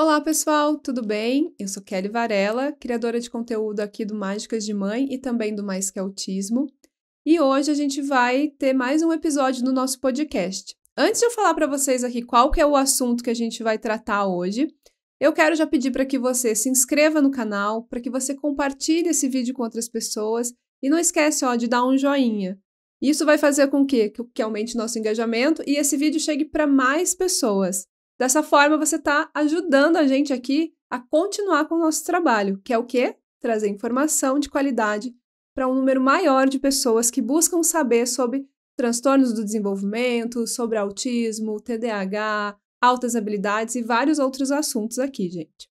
Olá, pessoal, tudo bem? Eu sou Kelly Varela, criadora de conteúdo aqui do Mágicas de Mãe e também do Mais que Autismo. E hoje a gente vai ter mais um episódio do nosso podcast. Antes de eu falar para vocês aqui qual que é o assunto que a gente vai tratar hoje, eu quero já pedir para que você se inscreva no canal, para que você compartilhe esse vídeo com outras pessoas e não esquece ó, de dar um joinha. Isso vai fazer com que, que aumente nosso engajamento e esse vídeo chegue para mais pessoas. Dessa forma, você está ajudando a gente aqui a continuar com o nosso trabalho, que é o quê? Trazer informação de qualidade para um número maior de pessoas que buscam saber sobre transtornos do desenvolvimento, sobre autismo, TDAH, altas habilidades e vários outros assuntos aqui, gente.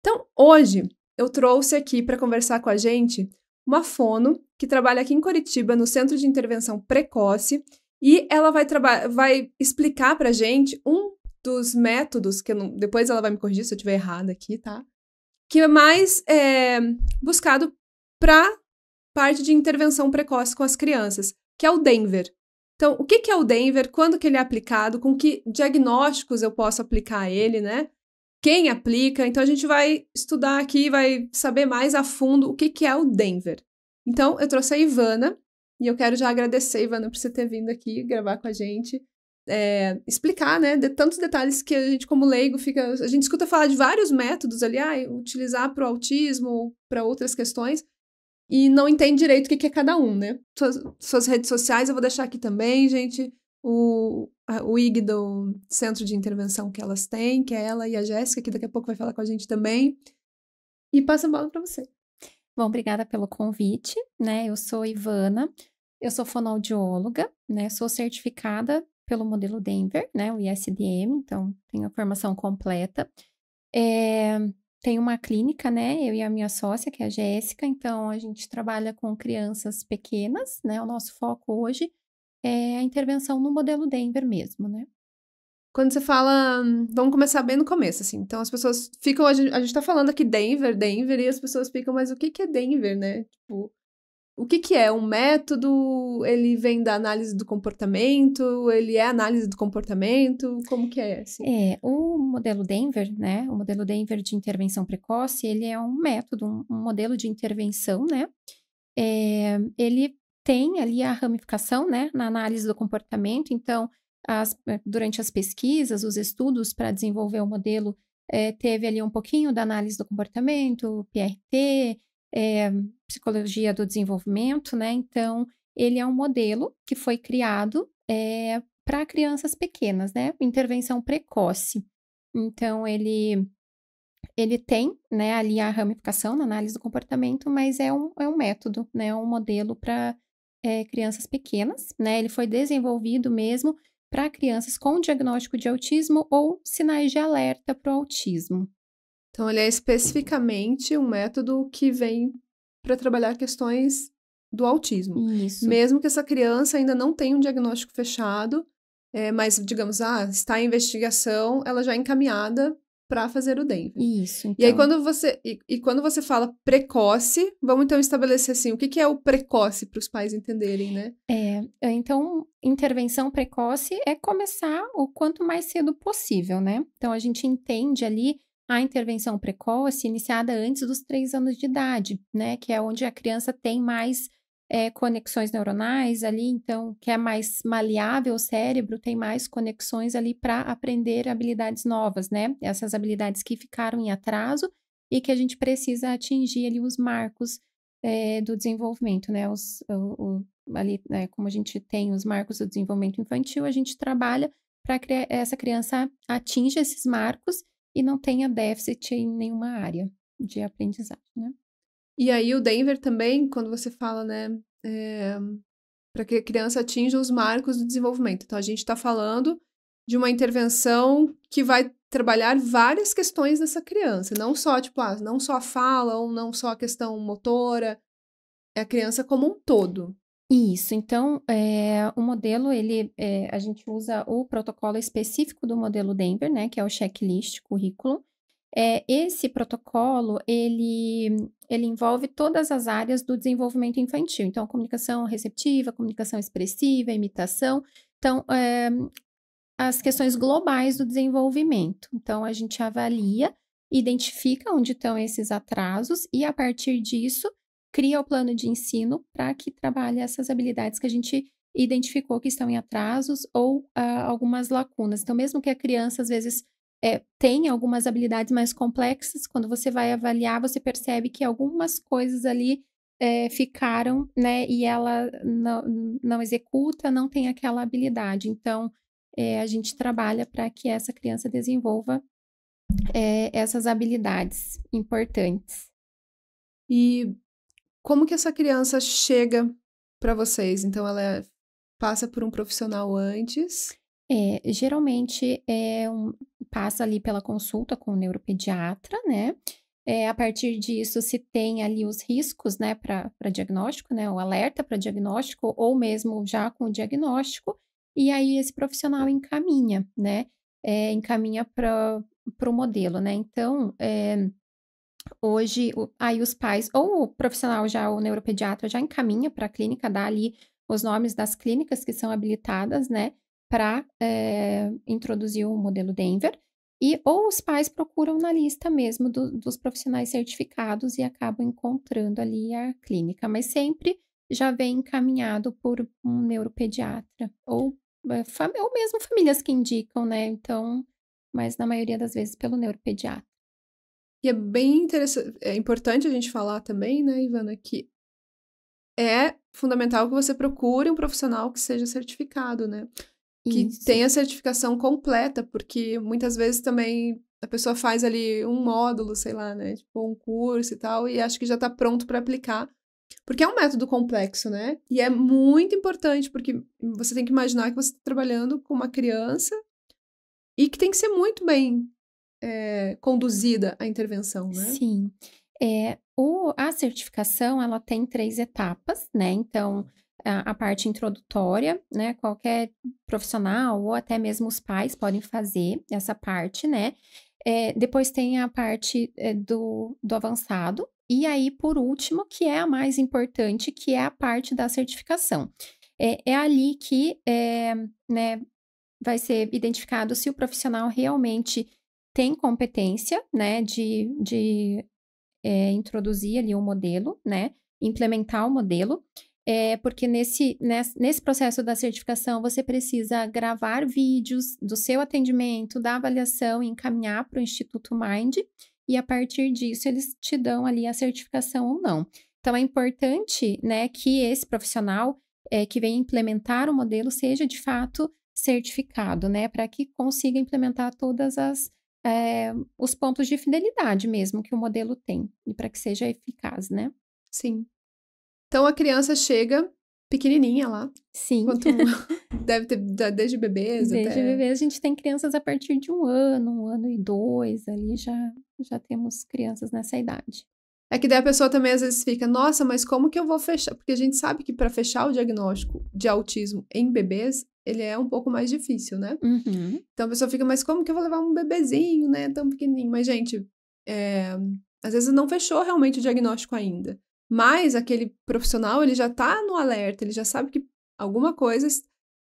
Então, hoje eu trouxe aqui para conversar com a gente uma fono que trabalha aqui em Curitiba no Centro de Intervenção Precoce e ela vai, vai explicar para a gente um dos métodos, que não, depois ela vai me corrigir se eu estiver errada aqui, tá? Que é mais é, buscado para parte de intervenção precoce com as crianças, que é o Denver. Então, o que, que é o Denver? Quando que ele é aplicado? Com que diagnósticos eu posso aplicar ele, né? Quem aplica? Então, a gente vai estudar aqui, vai saber mais a fundo o que, que é o Denver. Então, eu trouxe a Ivana, e eu quero já agradecer, Ivana, por você ter vindo aqui gravar com a gente é, explicar, né, de tantos detalhes que a gente como leigo fica, a gente escuta falar de vários métodos ali, ah, utilizar para o autismo ou para outras questões e não entende direito o que, que é cada um, né? Suas, suas, redes sociais eu vou deixar aqui também, gente, o, a, o IG do Centro de Intervenção que elas têm, que é ela e a Jéssica, que daqui a pouco vai falar com a gente também. E passa a bola para você. Bom, obrigada pelo convite, né? Eu sou Ivana, eu sou fonoaudióloga, né? Sou certificada pelo modelo Denver, né, o ISDM, então tem a formação completa. É, tem uma clínica, né, eu e a minha sócia, que é a Jéssica, então a gente trabalha com crianças pequenas, né, o nosso foco hoje é a intervenção no modelo Denver mesmo, né. Quando você fala, vamos começar bem no começo, assim. Então as pessoas ficam, a gente, a gente tá falando aqui Denver, Denver, e as pessoas ficam, mas o que que é Denver, né? Tipo, o que, que é um método? Ele vem da análise do comportamento? Ele é análise do comportamento? Como que é? Assim? É, o modelo Denver, né? O modelo Denver de intervenção precoce, ele é um método, um, um modelo de intervenção, né? É, ele tem ali a ramificação, né? Na análise do comportamento. Então, as, eh, durante as pesquisas, os estudos para desenvolver o modelo, é, teve ali um pouquinho da análise do comportamento, PRT, é, eh, psicologia do desenvolvimento, né? Então, ele é um modelo que foi criado é, eh, para crianças pequenas, né? Intervenção precoce. Então, ele ele tem, né, ali a ramificação na análise do comportamento, mas é um, é um método, né, é um modelo para é, eh, crianças pequenas, né? Ele foi desenvolvido mesmo para crianças com diagnóstico de autismo ou sinais de alerta para o autismo. Então, ele é especificamente um método que vem para trabalhar questões do autismo. Isso. Mesmo que essa criança ainda não tenha um diagnóstico fechado, é, mas, digamos, ah, está em investigação, ela já é encaminhada para fazer o DEM. Isso. Então. E aí, então. quando você, e, e, quando você fala precoce, vamos então estabelecer assim, o que, que é o precoce para os pais entenderem, né? É, é, então, intervenção precoce é começar o quanto mais cedo possível, né? Então, a gente entende ali a intervenção precoce é iniciada antes dos três anos de idade, né? Que é onde a criança tem mais é, conexões neuronais ali, então, que é mais maleável o cérebro, tem mais conexões ali para aprender habilidades novas, né? Essas habilidades que ficaram em atraso e que a gente precisa atingir ali os marcos é, do desenvolvimento, né? Os, o, o, ali, né? Como a gente tem os marcos do desenvolvimento infantil, a gente trabalha para que essa criança atinja esses marcos e não tenha déficit em nenhuma área de aprendizagem, né? E aí o Denver também, quando você fala, né, é, eh, para que a criança atinja os marcos do desenvolvimento. Então a gente está falando de uma intervenção que vai trabalhar várias questões dessa criança, não só tipo, ah, não só a fala ou não só a questão motora, é a criança como um todo. Isso, então é, o modelo, ele é, a gente usa o protocolo específico do modelo Denver, né, que é o checklist currículo. É, esse protocolo, ele, ele envolve todas as áreas do desenvolvimento infantil, então comunicação receptiva, comunicação expressiva, imitação, então as questões globais do desenvolvimento. Então a gente avalia, identifica onde estão esses atrasos e a partir disso cria o plano de ensino para que trabalhe essas habilidades que a gente identificou que estão em atrasos ou uh, algumas lacunas. Então, mesmo que a criança, às vezes, é, tenha algumas habilidades mais complexas, quando você vai avaliar, você percebe que algumas coisas ali é, ficaram, né, e ela não, não executa, não tem aquela habilidade. Então, é, a gente trabalha para que essa criança desenvolva é, essas habilidades importantes. E como que essa criança chega para vocês? Então, ela é, passa por um profissional antes? É, geralmente é um, passa ali pela consulta com o neuropediatra, né? É, a partir disso, se tem ali os riscos, né, para diagnóstico, né, o alerta para diagnóstico, ou mesmo já com o diagnóstico, e aí esse profissional encaminha, né, é, encaminha para o modelo, né. Então, é, Hoje, aí os pais, ou o profissional já, o neuropediatra, já encaminha para a clínica, dá ali os nomes das clínicas que são habilitadas, né, para é, eh, introduzir o modelo Denver. E ou os pais procuram na lista mesmo do, dos profissionais certificados e acabam encontrando ali a clínica, mas sempre já vem encaminhado por um neuropediatra ou, é, ou mesmo famílias que indicam, né? Então, mas na maioria das vezes pelo neuropediatra. E é bem interessante, é importante a gente falar também, né, Ivana, que é fundamental que você procure um profissional que seja certificado, né? Que Isso. tenha certificação completa, porque muitas vezes também a pessoa faz ali um módulo, sei lá, né? Tipo, um curso e tal, e acha que já está pronto para aplicar. Porque é um método complexo, né? E é muito importante, porque você tem que imaginar que você está trabalhando com uma criança e que tem que ser muito bem é, conduzida a intervenção, né? Sim. É, o, a certificação, ela tem três etapas, né? Então, a, a, parte introdutória, né? Qualquer profissional ou até mesmo os pais podem fazer essa parte, né? É, depois tem a parte eh, do, do avançado, e aí, por último, que é a mais importante, que é a parte da certificação. É, é ali que é, né, vai ser identificado se o profissional realmente tem competência, né, de, de é, introduzir ali o um modelo, né, implementar o um modelo, é, porque nesse, nesse, nesse processo da certificação você precisa gravar vídeos do seu atendimento, da avaliação e encaminhar para o Instituto Mind, e a partir disso eles te dão ali a certificação ou não. Então é importante, né, que esse profissional é, que vem implementar o modelo seja de fato certificado, né, para que consiga implementar todas as é, os pontos de fidelidade mesmo que o modelo tem, e para que seja eficaz, né? Sim. Então a criança chega pequenininha lá. Sim. Quanto, deve ter desde bebês desde até... bebês. A gente tem crianças a partir de um ano, um ano e dois, ali já, já temos crianças nessa idade. É que daí a pessoa também às vezes fica, nossa, mas como que eu vou fechar? Porque a gente sabe que para fechar o diagnóstico de autismo em bebês, ele é um pouco mais difícil, né? Uhum. Então a pessoa fica, mas como que eu vou levar um bebezinho, né, tão pequenininho? Mas, gente, é... às vezes não fechou realmente o diagnóstico ainda. Mas aquele profissional, ele já está no alerta, ele já sabe que alguma coisa,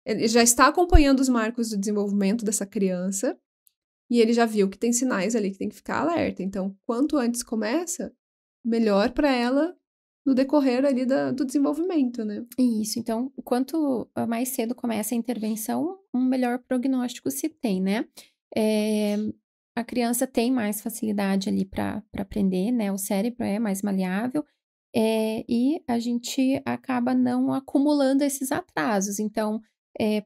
ele já está acompanhando os marcos do desenvolvimento dessa criança e ele já viu que tem sinais ali que tem que ficar alerta. Então, quanto antes começa, melhor para ela no decorrer ali da, do desenvolvimento, né? Isso, então, quanto mais cedo começa a intervenção, um melhor prognóstico se tem, né? É, a criança tem mais facilidade ali para aprender, né? O cérebro é mais maleável é, e a gente acaba não acumulando esses atrasos. Então, é,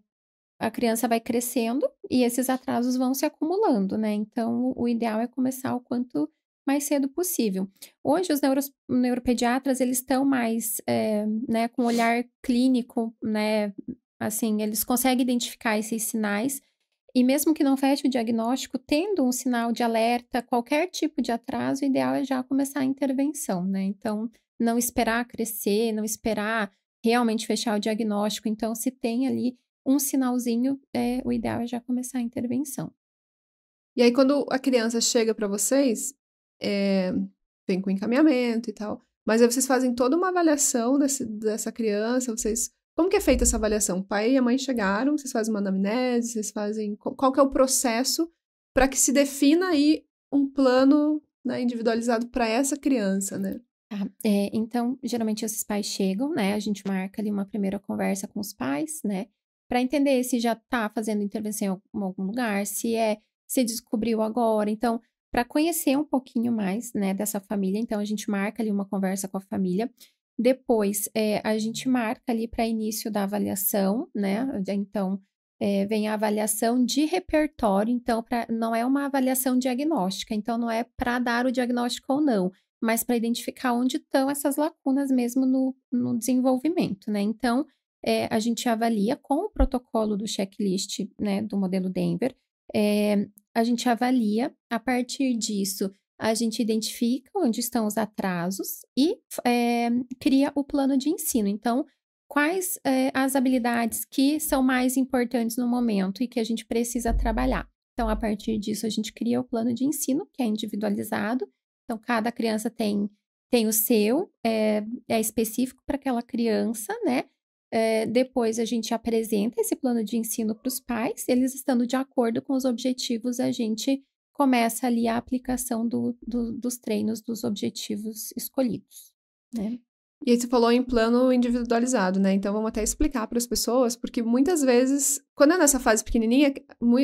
a criança vai crescendo e esses atrasos vão se acumulando, né? Então, o ideal é começar o quanto mais cedo possível. Hoje os neuro, neuropediatras eles estão mais é, né, com olhar clínico, né? Assim, eles conseguem identificar esses sinais e mesmo que não feche o diagnóstico, tendo um sinal de alerta, qualquer tipo de atraso, o ideal é já começar a intervenção, né? Então, não esperar crescer, não esperar realmente fechar o diagnóstico. Então, se tem ali um sinalzinho, é, o ideal é já começar a intervenção. E aí, quando a criança chega para vocês, é, vem com encaminhamento e tal. Mas aí vocês fazem toda uma avaliação desse, dessa criança, vocês. Como que é feita essa avaliação? O pai e a mãe chegaram, vocês fazem uma anamnese, vocês fazem. Qual que é o processo para que se defina aí um plano né, individualizado para essa criança, né? Ah, é, então, geralmente esses pais chegam, né? A gente marca ali uma primeira conversa com os pais, né? Para entender se já está fazendo intervenção em algum lugar, se é, se descobriu agora. Então, para conhecer um pouquinho mais, né, dessa família. Então a gente marca ali uma conversa com a família. Depois é, a gente marca ali para início da avaliação, né? Então é, vem a avaliação de repertório. Então pra, não é uma avaliação diagnóstica. Então não é para dar o diagnóstico ou não, mas para identificar onde estão essas lacunas mesmo no, no desenvolvimento, né? Então é, a gente avalia com o protocolo do checklist né, do modelo Denver. É, a gente avalia, a partir disso, a gente identifica onde estão os atrasos e é, cria o plano de ensino. Então, quais é, as habilidades que são mais importantes no momento e que a gente precisa trabalhar? Então, a partir disso, a gente cria o plano de ensino, que é individualizado. Então, cada criança tem, tem o seu, é, é específico para aquela criança, né? É, depois a gente apresenta esse plano de ensino para os pais, eles estando de acordo com os objetivos, a gente começa ali a aplicação do, do, dos treinos dos objetivos escolhidos. Né? E aí você falou em plano individualizado, né? Então vamos até explicar para as pessoas, porque muitas vezes, quando é nessa fase pequenininha,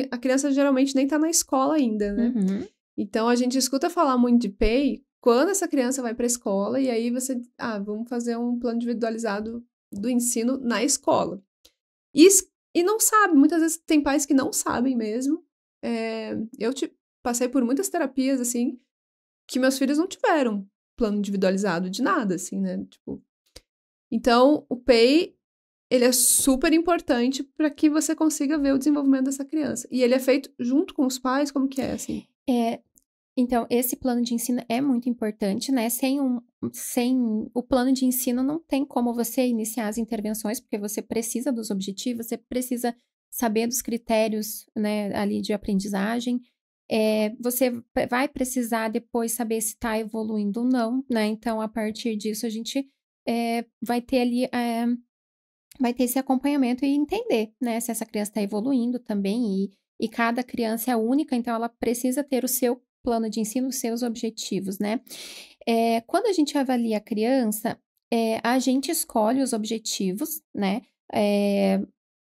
a criança geralmente nem está na escola ainda, né? Uhum. Então a gente escuta falar muito de PEI quando essa criança vai para a escola e aí você, ah, vamos fazer um plano individualizado do ensino na escola. E, e não sabe, muitas vezes tem pais que não sabem mesmo. É, eu te, passei por muitas terapias, assim, que meus filhos não tiveram plano individualizado de nada, assim, né? Tipo, então, o PEI, ele é super importante para que você consiga ver o desenvolvimento dessa criança. E ele é feito junto com os pais, como que é, assim? É, então, esse plano de ensino é muito importante, né? Sem, um, sem o plano de ensino, não tem como você iniciar as intervenções, porque você precisa dos objetivos, você precisa saber dos critérios né, ali de aprendizagem. É, você vai precisar depois saber se está evoluindo ou não, né? Então, a partir disso, a gente é, vai ter ali. É, vai ter esse acompanhamento e entender, né, se essa criança está evoluindo também e, e cada criança é única, então ela precisa ter o seu plano de ensino, seus objetivos, né? É, quando a gente avalia a criança, é, a gente escolhe os objetivos, né? É,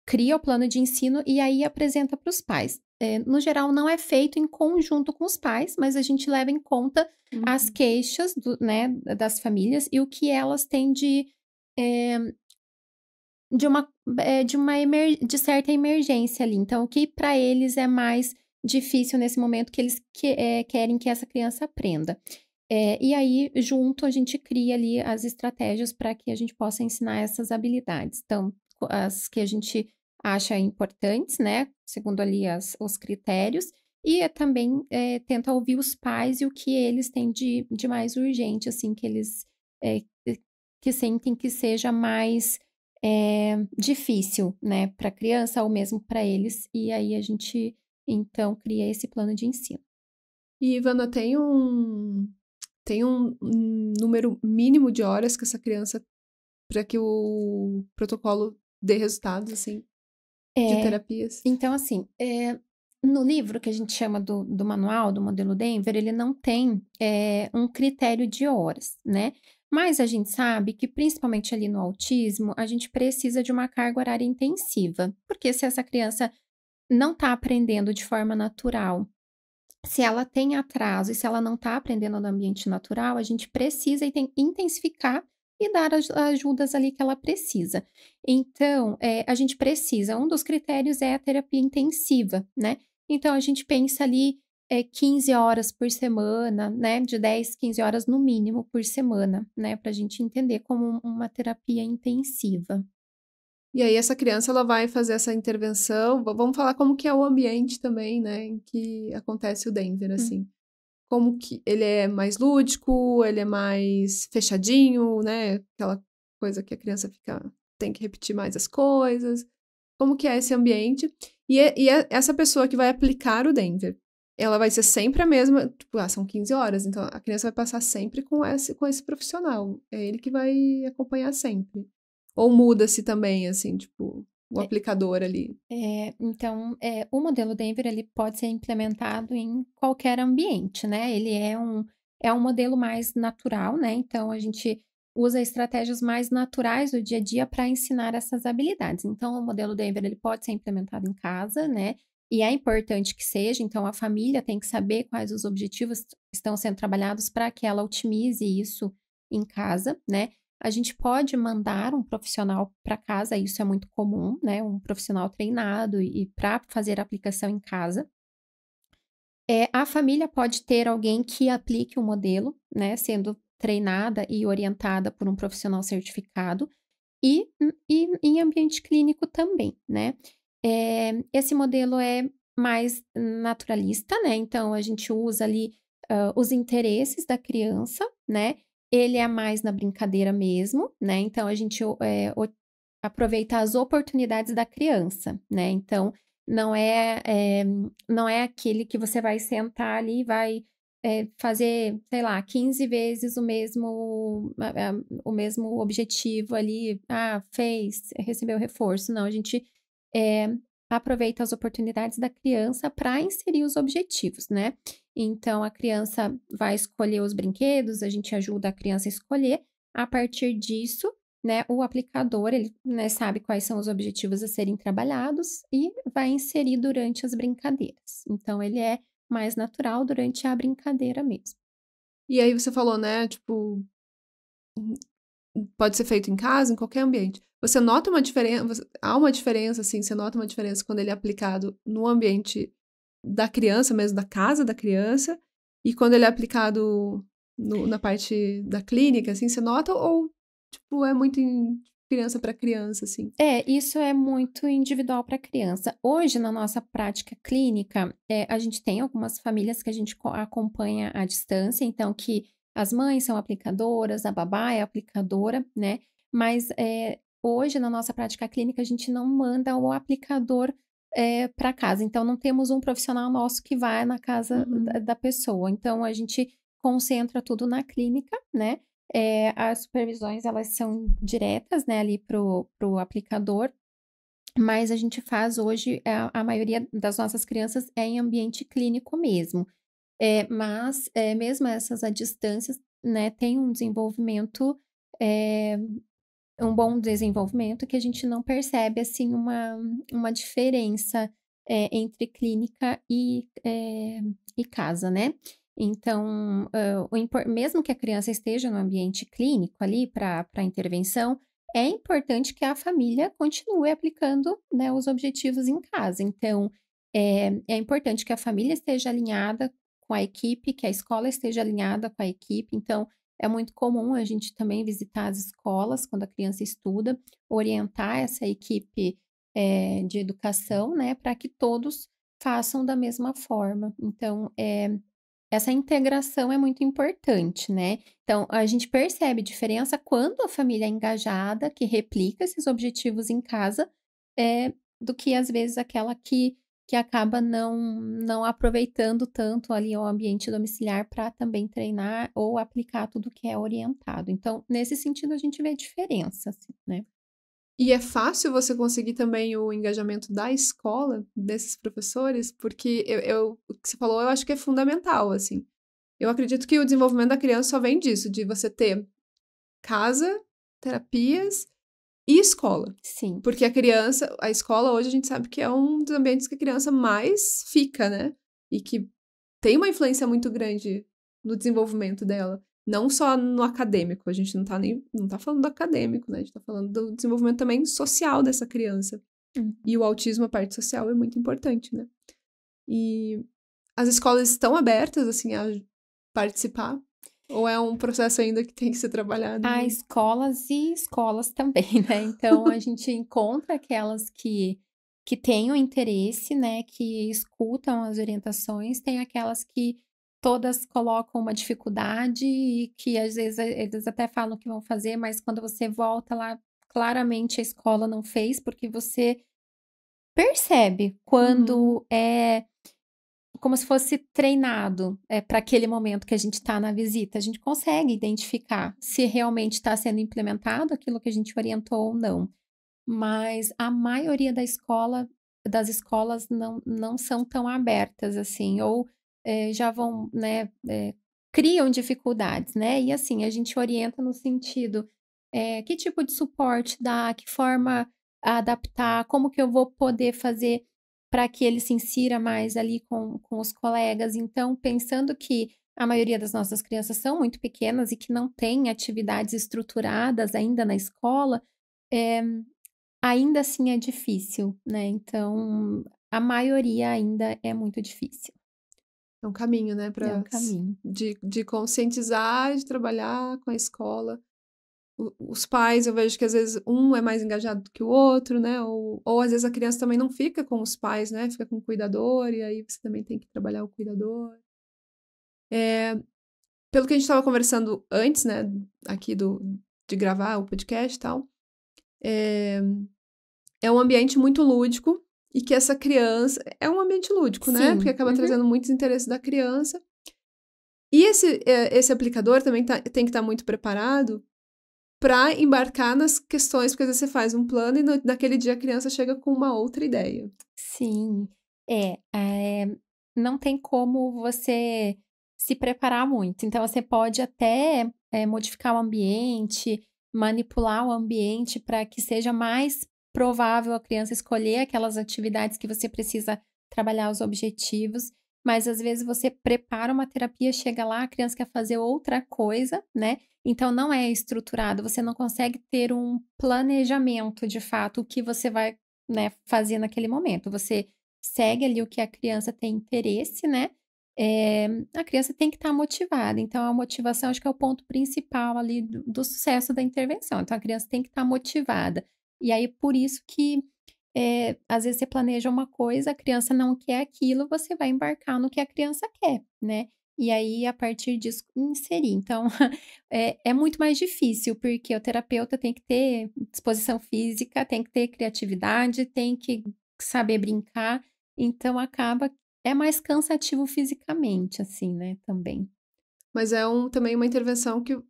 cria o plano de ensino e aí apresenta para os pais. É, no geral, não é feito em conjunto com os pais, mas a gente leva em conta uhum. as queixas do, né, das famílias e o que elas têm de é, de uma, é, de uma emer, de certa emergência ali. Então, o que para eles é mais difícil nesse momento que eles que, é, querem que essa criança aprenda. É, e aí, junto, a gente cria ali as estratégias para que a gente possa ensinar essas habilidades. Então, as que a gente acha importantes, né? Segundo ali as, os critérios. E é também é, tenta ouvir os pais e o que eles têm de, de mais urgente, assim, que eles é, que sentem que seja mais é, difícil, né? Para a criança ou mesmo para eles. E aí a gente então, criei esse plano de ensino. E, Ivana, tem um, tem um, número mínimo de horas que essa criança para que o protocolo dê resultados, assim, é, de terapias? Então, assim, é, no livro que a gente chama do, do manual, do modelo Denver, ele não tem é, um critério de horas, né? Mas a gente sabe que, principalmente ali no autismo, a gente precisa de uma carga horária intensiva, porque se essa criança não está aprendendo de forma natural, se ela tem atraso e se ela não está aprendendo no ambiente natural, a gente precisa intensificar e dar as ajudas ali que ela precisa. Então, é, a gente precisa, um dos critérios é a terapia intensiva, né? Então, a gente pensa ali é, 15 horas por semana, né? De 10, 15 horas no mínimo por semana, né? Para a gente entender como uma terapia intensiva. E aí essa criança ela vai fazer essa intervenção. Vamos falar como que é o ambiente também, né, em que acontece o Denver hum. assim. Hum. Como que ele é mais lúdico, ele é mais fechadinho, né? Aquela coisa que a criança fica tem que repetir mais as coisas. Como que é esse ambiente? E, é, e é, essa pessoa que vai aplicar o Denver, ela vai ser sempre a mesma, tipo, ah, são 15 horas, então a criança vai passar sempre com esse, com esse profissional. É ele que vai acompanhar sempre. Ou muda-se também, assim, tipo, o é. aplicador ali? É, então, é, o modelo Denver ele pode ser implementado em qualquer ambiente, né? Ele é um, é um modelo mais natural, né? Então, a gente usa estratégias mais naturais do dia a dia para ensinar essas habilidades. Então, o modelo Denver ele pode ser implementado em casa, né? E é importante que seja, então a família tem que saber quais os objetivos estão sendo trabalhados para que ela otimize isso em casa, né? A gente pode mandar um profissional para casa, isso é muito comum, né? Um profissional treinado e para fazer a aplicação em casa. É, a família pode ter alguém que aplique o um modelo, né? Sendo treinada e orientada por um profissional certificado e, e em ambiente clínico também, né? É, esse modelo é mais naturalista, né? Então a gente usa ali uh, os interesses da criança, né? ele é mais na brincadeira mesmo, né? Então a gente é, aproveita as oportunidades da criança, né? Então não é, é, não é aquele que você vai sentar ali e vai é, fazer, sei lá, 15 vezes o mesmo o mesmo objetivo ali, ah, fez, recebeu reforço. Não, a gente é, aproveita as oportunidades da criança para inserir os objetivos, né? Então, a criança vai escolher os brinquedos, a gente ajuda a criança a escolher. A partir disso, né, o aplicador ele né, sabe quais são os objetivos a serem trabalhados e vai inserir durante as brincadeiras. Então, ele é mais natural durante a brincadeira mesmo. E aí você falou, né, tipo, pode ser feito em casa, em qualquer ambiente. Você nota uma diferença, há uma diferença, assim, você nota uma diferença quando ele é aplicado no ambiente da criança mesmo, da casa da criança, e quando ele é aplicado no, na parte da clínica, assim, você nota ou, tipo, é muito em criança para criança, assim? É, isso é muito individual para criança. Hoje, na nossa prática clínica, é, a gente tem algumas famílias que a gente acompanha à distância, então que as mães são aplicadoras, a babá é aplicadora, né? Mas é, hoje, na nossa prática clínica, a gente não manda o aplicador é, eh, para casa. Então, não temos um profissional nosso que vai na casa uhum. da, da pessoa. Então, a gente concentra tudo na clínica, né? É, as supervisões elas são diretas, né, ali pro, o aplicador, mas a gente faz hoje, a, a, maioria das nossas crianças é em ambiente clínico mesmo. É, mas, é, mesmo essas a distância, né, tem um desenvolvimento, é, um bom desenvolvimento, que a gente não percebe, assim, uma, uma diferença eh, entre clínica e, e casa, né? Então, uh, o, mesmo que a criança esteja no ambiente clínico ali para intervenção, é importante que a família continue aplicando né, os objetivos em casa. Então, é, é, importante que a família esteja alinhada com a equipe, que a escola esteja alinhada com a equipe. Então, é muito comum a gente também visitar as escolas quando a criança estuda, orientar essa equipe é, de educação, né, para que todos façam da mesma forma. Então, é, essa integração é muito importante, né? Então, a gente percebe diferença quando a família é engajada, que replica esses objetivos em casa, é, do que às vezes aquela que que acaba não, não aproveitando tanto ali o ambiente domiciliar para também treinar ou aplicar tudo que é orientado. Então, nesse sentido, a gente vê diferença, assim, né? E é fácil você conseguir também o engajamento da escola, desses professores, porque eu, eu, o que você falou eu acho que é fundamental, assim. Eu acredito que o desenvolvimento da criança só vem disso, de você ter casa, terapias e escola. Sim. Porque a criança, a escola hoje a gente sabe que é um dos ambientes que a criança mais fica, né? E que tem uma influência muito grande no desenvolvimento dela. Não só no acadêmico, a gente não tá nem não tá falando do acadêmico, né? A gente tá falando do desenvolvimento também social dessa criança. Uhum. E o autismo, a parte social, é muito importante, né? E as escolas estão abertas, assim, a participar ou é um processo ainda que tem que ser trabalhado? Há né? escolas e escolas também, né? Então a gente encontra aquelas que que têm o interesse, né, que escutam as orientações, tem aquelas que todas colocam uma dificuldade e que às vezes eles até falam que vão fazer, mas quando você volta lá, claramente a escola não fez, porque você percebe quando uhum. é como se fosse treinado é, eh, para aquele momento que a gente está na visita. A gente consegue identificar se realmente está sendo implementado aquilo que a gente orientou ou não. Mas a maioria da escola, das escolas não, não são tão abertas assim, ou é, já vão, né, é, criam dificuldades, né? E assim, a gente orienta no sentido que tipo de suporte dá, que forma adaptar, como que eu vou poder fazer para que ele se insira mais ali com, com os colegas. Então, pensando que a maioria das nossas crianças são muito pequenas e que não têm atividades estruturadas ainda na escola, é, ainda assim é difícil, né? Então, a maioria ainda é muito difícil. É um caminho, né? Pra, é um caminho. De, de conscientizar, de trabalhar com a escola os pais, eu vejo que às vezes um é mais engajado do que o outro, né? Ou, ou às vezes a criança também não fica com os pais, né? Fica com o cuidador, e aí você também tem que trabalhar o cuidador. É, pelo que a gente estava conversando antes, né? Aqui do, de gravar o podcast e tal, é, é um ambiente muito lúdico e que essa criança. É um ambiente lúdico, né? Sim. né? Porque acaba uhum. trazendo muitos interesses da criança. E esse, é, esse aplicador também tá, tem que estar tá muito preparado para embarcar nas questões, porque às vezes você faz um plano e no, naquele dia a criança chega com uma outra ideia. Sim, é, é não tem como você se preparar muito. Então você pode até é, modificar o ambiente, manipular o ambiente para que seja mais provável a criança escolher aquelas atividades que você precisa trabalhar os objetivos mas às vezes você prepara uma terapia, chega lá, a criança quer fazer outra coisa, né? Então não é estruturado, você não consegue ter um planejamento de fato o que você vai né, fazer naquele momento. Você segue ali o que a criança tem interesse, né? É, a criança tem que estar tá motivada. Então, a motivação acho que é o ponto principal ali do, do sucesso da intervenção. Então, a criança tem que estar tá motivada. E aí, por isso que é, às vezes você planeja uma coisa, a criança não quer aquilo, você vai embarcar no que a criança quer, né? E aí, a partir disso, inserir. Então, é, é muito mais difícil, porque o terapeuta tem que ter disposição física, tem que ter criatividade, tem que saber brincar. Então, acaba. É mais cansativo fisicamente, assim, né? Também. Mas é um, também uma intervenção que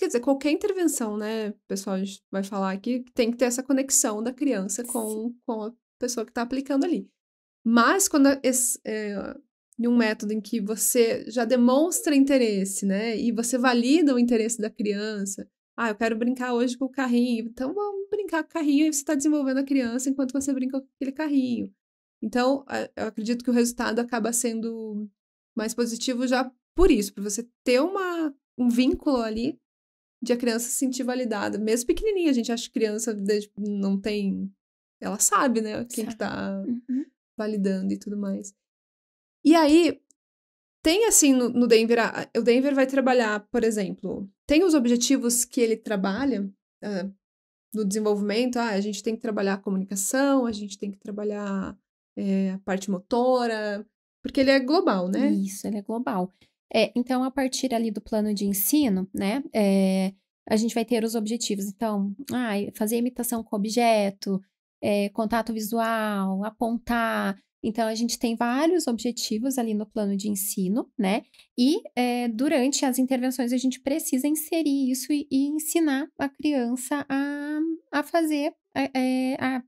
Quer dizer, qualquer intervenção, né, pessoal, a gente vai falar aqui, tem que ter essa conexão da criança com, com a pessoa que está aplicando ali. Mas quando esse, é, é um método em que você já demonstra interesse, né? E você valida o interesse da criança. Ah, eu quero brincar hoje com o carrinho. Então vamos brincar com o carrinho e você está desenvolvendo a criança enquanto você brinca com aquele carrinho. Então, eu acredito que o resultado acaba sendo mais positivo já por isso, por você ter uma, um vínculo ali de a criança se sentir validada. Mesmo pequenininha, a gente acha que criança não tem. Ela sabe, né? Quem sabe. que tá uhum. validando e tudo mais. E aí, tem assim no, no Denver, o Denver vai trabalhar, por exemplo, tem os objetivos que ele trabalha uh, no desenvolvimento. Ah, a gente tem que trabalhar a comunicação, a gente tem que trabalhar é, a parte motora, porque ele é global, né? Isso, ele é global. É, então, a partir ali do plano de ensino, né, é, a gente vai ter os objetivos. Então, ah, fazer imitação com objeto, é, contato visual, apontar. Então, a gente tem vários objetivos ali no plano de ensino, né? E é, durante as intervenções, a gente precisa inserir isso e, e ensinar a criança a, a fazer, a, é, é, a,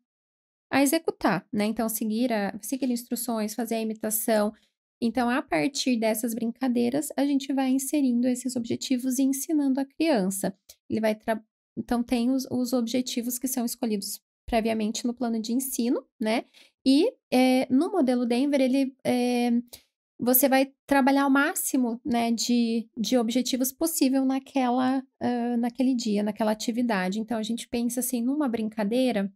a executar, né? Então, seguir, a, seguir instruções, fazer a imitação. Então, a partir dessas brincadeiras, a gente vai inserindo esses objetivos e ensinando a criança. Ele vai tra... então tem os, os objetivos que são escolhidos previamente no plano de ensino, né? E é, no modelo Denver, ele é, você vai trabalhar o máximo né, de, de objetivos possível naquela, uh, naquele dia, naquela atividade. Então, a gente pensa assim, numa brincadeira,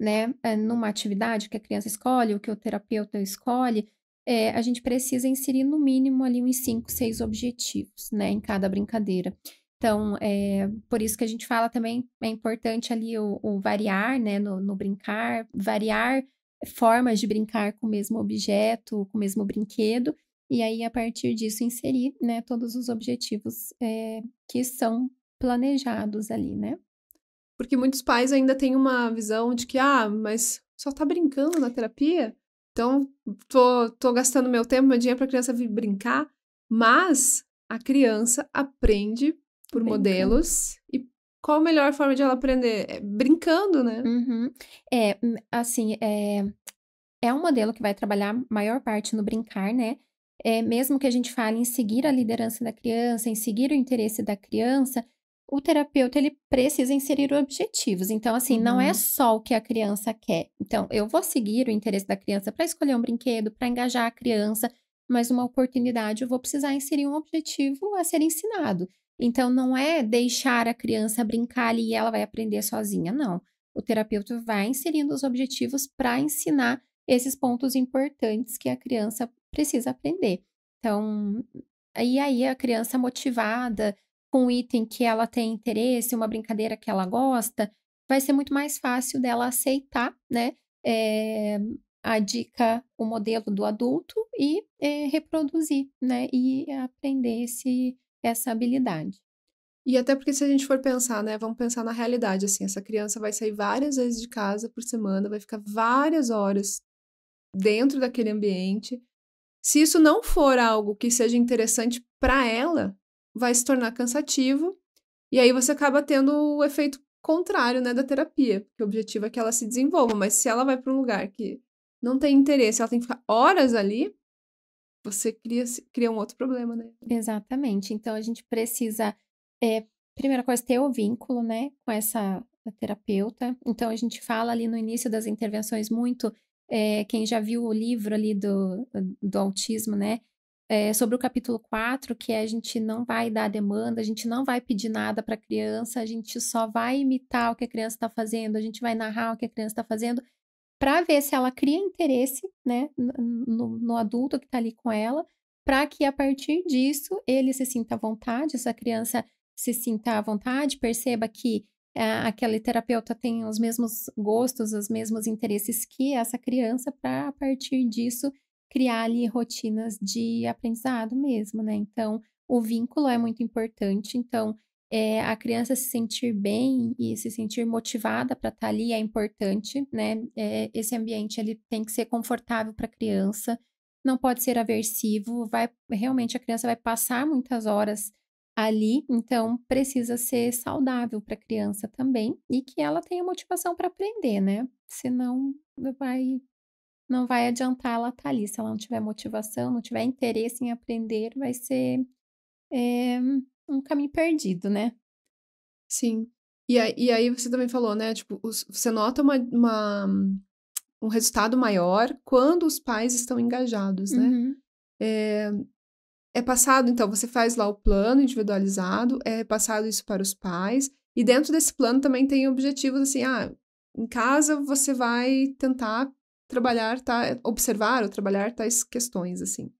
né, é, numa atividade que a criança escolhe, o que o terapeuta escolhe, é, a gente precisa inserir no mínimo ali uns 5, 6 objetivos, né, em cada brincadeira. Então, é, por isso que a gente fala também, é importante ali o, o variar, né, no, no, brincar, variar formas de brincar com o mesmo objeto, com o mesmo brinquedo, e aí, a partir disso, inserir, né, todos os objetivos é, que são planejados ali, né. Porque muitos pais ainda têm uma visão de que, ah, mas só tá brincando na terapia? Então, tô, tô gastando meu tempo, meu dinheiro para a criança vir brincar, mas a criança aprende por Bem modelos e qual a melhor forma de ela aprender? É brincando, né? Uhum. É, hum, assim, é, é um modelo que vai trabalhar maior parte no brincar, né? É, mesmo que a gente fale em seguir a liderança da criança, em seguir o interesse da criança, o terapeuta ele precisa inserir objetivos. Então, assim, uhum. não é uhum. só o que a criança quer. Então, eu vou seguir o interesse da criança para escolher um brinquedo, para engajar a criança, mas uma oportunidade eu vou precisar inserir um objetivo a ser ensinado. Então, não é deixar a criança brincar ali e ela vai aprender sozinha, não. O terapeuta vai inserindo os objetivos para ensinar esses pontos importantes que a criança precisa aprender. Então, e aí a criança motivada, com um item que ela tem interesse, uma brincadeira que ela gosta, vai ser muito mais fácil dela aceitar, né? É, a dica, o modelo do adulto e é, reproduzir, né? E aprender esse, essa habilidade. E até porque se a gente for pensar, né, vamos pensar na realidade, assim, essa criança vai sair várias vezes de casa por semana, vai ficar várias horas dentro daquele ambiente. Se isso não for algo que seja interessante para ela, vai se tornar cansativo. E aí você acaba tendo o efeito contrário, né, da terapia, porque o objetivo é que ela se desenvolva, mas se ela vai para um lugar que não tem interesse, ela tem que ficar horas ali, você cria, cria um outro problema, né? Exatamente. Então a gente precisa, é, primeira coisa, ter o vínculo, né, com essa terapeuta. Então a gente fala ali no início das intervenções muito, é, quem já viu o livro ali do, do autismo, né, é, sobre o capítulo 4, que é a gente não vai dar demanda, a gente não vai pedir nada para a criança, a gente só vai imitar o que a criança está fazendo, a gente vai narrar o que a criança está fazendo, para ver se ela cria interesse né, no, no adulto que está ali com ela, para que a partir disso ele se sinta à vontade, essa criança se sinta à vontade, perceba que ah, aquele terapeuta tem os mesmos gostos, os mesmos interesses que essa criança, para a partir disso criar ali rotinas de aprendizado mesmo, né? Então, o vínculo é muito importante. Então, é, a criança se sentir bem e se sentir motivada para estar tá ali é importante, né? É, esse ambiente ele tem que ser confortável para a criança, não pode ser aversivo, vai realmente a criança vai passar muitas horas ali, então precisa ser saudável para a criança também e que ela tenha motivação para aprender, né? Senão vai não vai adiantar ela estar tá ali. Se ela não tiver motivação, não tiver interesse em aprender, vai ser é, um caminho perdido, né? Sim. E aí, e aí você também falou, né? Tipo, os, você nota uma, uma, um resultado maior quando os pais estão engajados, né? Uhum. É, é passado, então, você faz lá o plano individualizado, é passado isso para os pais, e dentro desse plano também tem objetivos assim, ah, em casa você vai tentar trabalhar tá é, observar ou trabalhar tais questões assim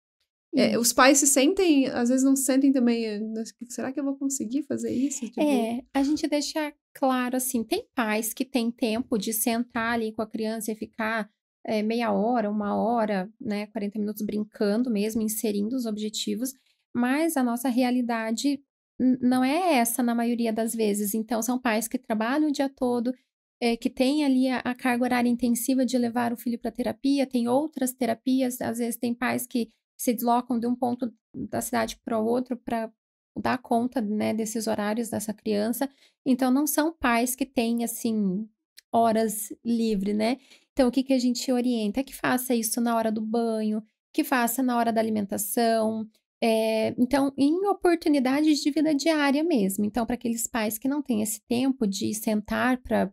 é, hum. os pais se sentem, às vezes não se sentem também, eh, será que eu vou conseguir fazer isso? É, tipo... É, a gente deixa claro assim, tem pais que têm tempo de sentar ali com a criança e ficar é, meia hora, uma hora, né, 40 minutos brincando mesmo, inserindo os objetivos, mas a nossa realidade não é essa na maioria das vezes. Então, são pais que trabalham o dia todo, é, que tem ali a, a, carga horária intensiva de levar o filho para terapia, tem outras terapias, às vezes tem pais que se deslocam de um ponto da cidade para o outro para dar conta né, desses horários dessa criança. Então, não são pais que têm, assim, horas livre, né? Então, o que, que a gente orienta? É que faça isso na hora do banho, que faça na hora da alimentação. É, então, em oportunidades de vida diária mesmo. Então, para aqueles pais que não têm esse tempo de sentar para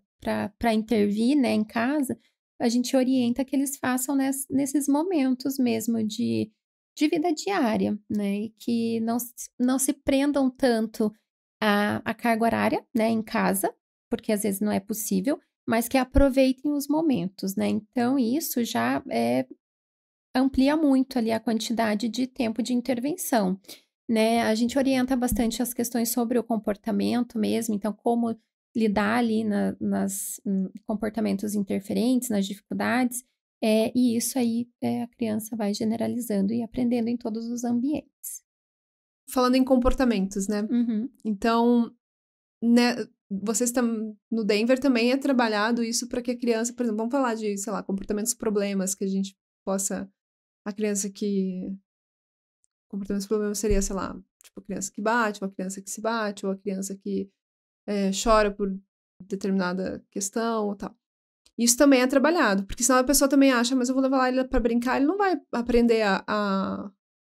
para intervir né, em casa, a gente orienta que eles façam ness, nesses momentos mesmo de, de vida diária, né? E que não, não se prendam tanto a, a carga horária né, em casa, porque às vezes não é possível, mas que aproveitem os momentos, né? Então, isso já é, amplia muito ali a quantidade de tempo de intervenção. Né, a gente orienta bastante as questões sobre o comportamento mesmo, então como lidar ali na, nas hum, comportamentos interferentes, nas dificuldades, é, e isso aí é, a criança vai generalizando e aprendendo em todos os ambientes. Falando em comportamentos, né? Uhum. Então, né, vocês estão no Denver também é trabalhado isso para que a criança, por exemplo, vamos falar de, sei lá, comportamentos problemas que a gente possa a criança que comportamentos problemas seria, sei lá, tipo a criança que bate, ou a criança que se bate, ou a criança que é, chora por determinada questão ou tal. Isso também é trabalhado, porque senão a pessoa também acha, mas eu vou levar ele para brincar, ele não vai aprender a, a,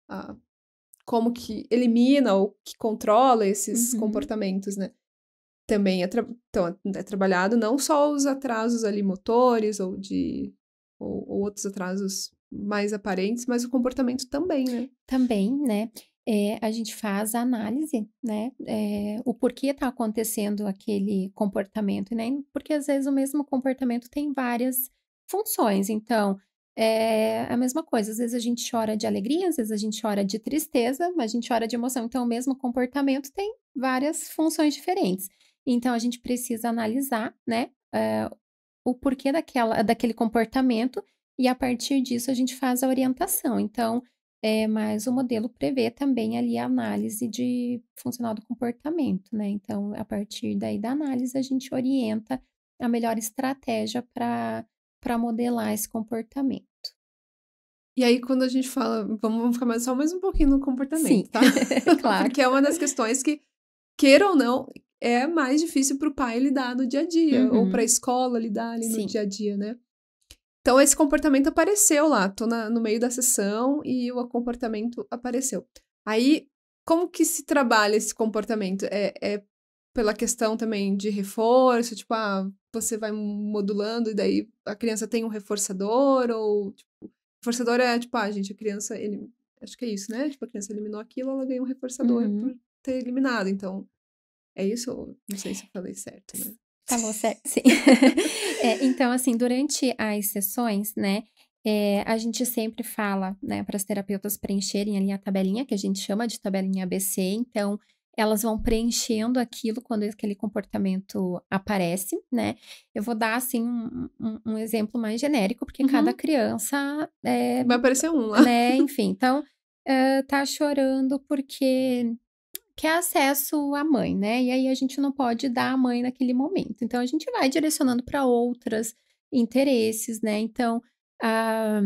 a, como que elimina ou que controla esses uhum. comportamentos, né? Também é, tra então, é trabalhado não só os atrasos ali motores ou de ou, ou outros atrasos mais aparentes, mas o comportamento também, né? Também, né? é, a gente faz a análise, né? É, o porquê está acontecendo aquele comportamento, né? Porque às vezes o mesmo comportamento tem várias funções. Então, é a mesma coisa. Às vezes a gente chora de alegria, às vezes a gente chora de tristeza, a gente chora de emoção. Então, o mesmo comportamento tem várias funções diferentes. Então, a gente precisa analisar, né? É, o porquê daquela, daquele comportamento e a partir disso a gente faz a orientação. Então, é, mas o modelo prevê também ali a análise de funcional do comportamento, né? Então, a partir daí da análise, a gente orienta a melhor estratégia para modelar esse comportamento. E aí, quando a gente fala, vamos, ficar mais, só mais um pouquinho no comportamento, Sim. tá? claro. Porque é uma das questões que, queira ou não, é mais difícil para o pai lidar no dia a dia, uhum. ou para a escola lidar ali no dia a dia, né? Então, esse comportamento apareceu lá. Tô na, no meio da sessão e o comportamento apareceu. Aí, como que se trabalha esse comportamento? É, é pela questão também de reforço, tipo, ah, você vai modulando e daí a criança tem um reforçador, ou, tipo, reforçador é, tipo, ah, gente, a criança, ele, acho que é isso, né? Tipo, a criança eliminou aquilo, ela ganhou um reforçador uhum. por ter eliminado, então, é isso? Não sei se eu falei certo, né? Tá bom, certo. Sim. é, então, assim, durante as sessões, né, é, a gente sempre fala, né, para as terapeutas preencherem ali a tabelinha, que a gente chama de tabelinha ABC. Então, elas vão preenchendo aquilo quando aquele comportamento aparece, né? Eu vou dar, assim, um, um, um exemplo mais genérico, porque uhum. cada criança. É, Vai aparecer um lá. Né? Enfim, então, uh, tá chorando porque que é acesso à mãe, né? E aí a gente não pode dar à mãe naquele momento. Então a gente vai direcionando para outras interesses, né? Então a,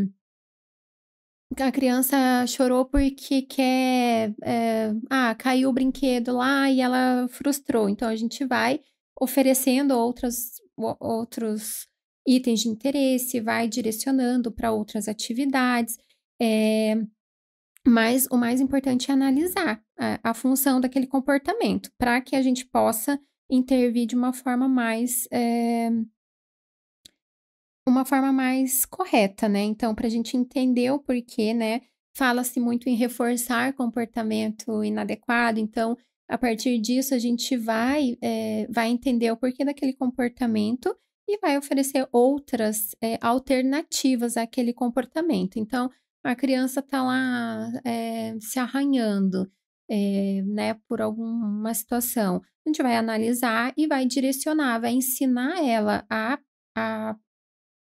a criança chorou porque quer, é, ah, caiu o brinquedo lá e ela frustrou. Então a gente vai oferecendo outras, outros itens de interesse, vai direcionando para outras atividades. É, mas o mais importante é analisar é, a, função daquele comportamento, para que a gente possa intervir de uma forma mais. É, uma forma mais correta, né? Então, para a gente entender o porquê, né? Fala-se muito em reforçar comportamento inadequado, então, a partir disso, a gente vai, é, vai entender o porquê daquele comportamento e vai oferecer outras é, alternativas àquele comportamento. Então, a criança está lá é, se arranhando é, né, por alguma situação. A gente vai analisar e vai direcionar, vai ensinar ela a, a,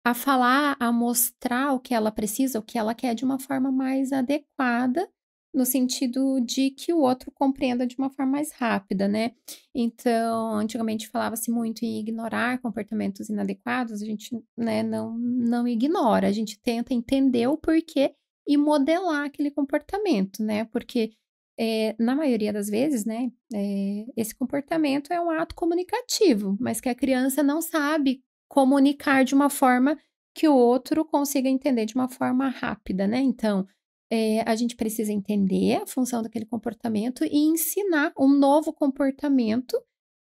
a falar, a mostrar o que ela precisa, o que ela quer de uma forma mais adequada, no sentido de que o outro compreenda de uma forma mais rápida, né? Então, antigamente falava-se muito em ignorar comportamentos inadequados, a gente né, não, não ignora, a gente tenta entender o porquê e modelar aquele comportamento, né? Porque é, na maioria das vezes, né, é, esse comportamento é um ato comunicativo, mas que a criança não sabe comunicar de uma forma que o outro consiga entender de uma forma rápida, né? Então, é, a gente precisa entender a função daquele comportamento e ensinar um novo comportamento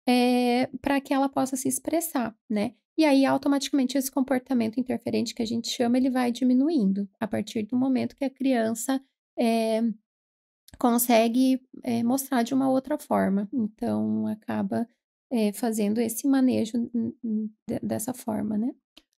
é, para que ela possa se expressar, né? E aí, automaticamente, esse comportamento interferente que a gente chama, ele vai diminuindo a partir do momento que a criança é, consegue é, mostrar de uma outra forma. Então, acaba é, fazendo esse manejo dessa forma, né?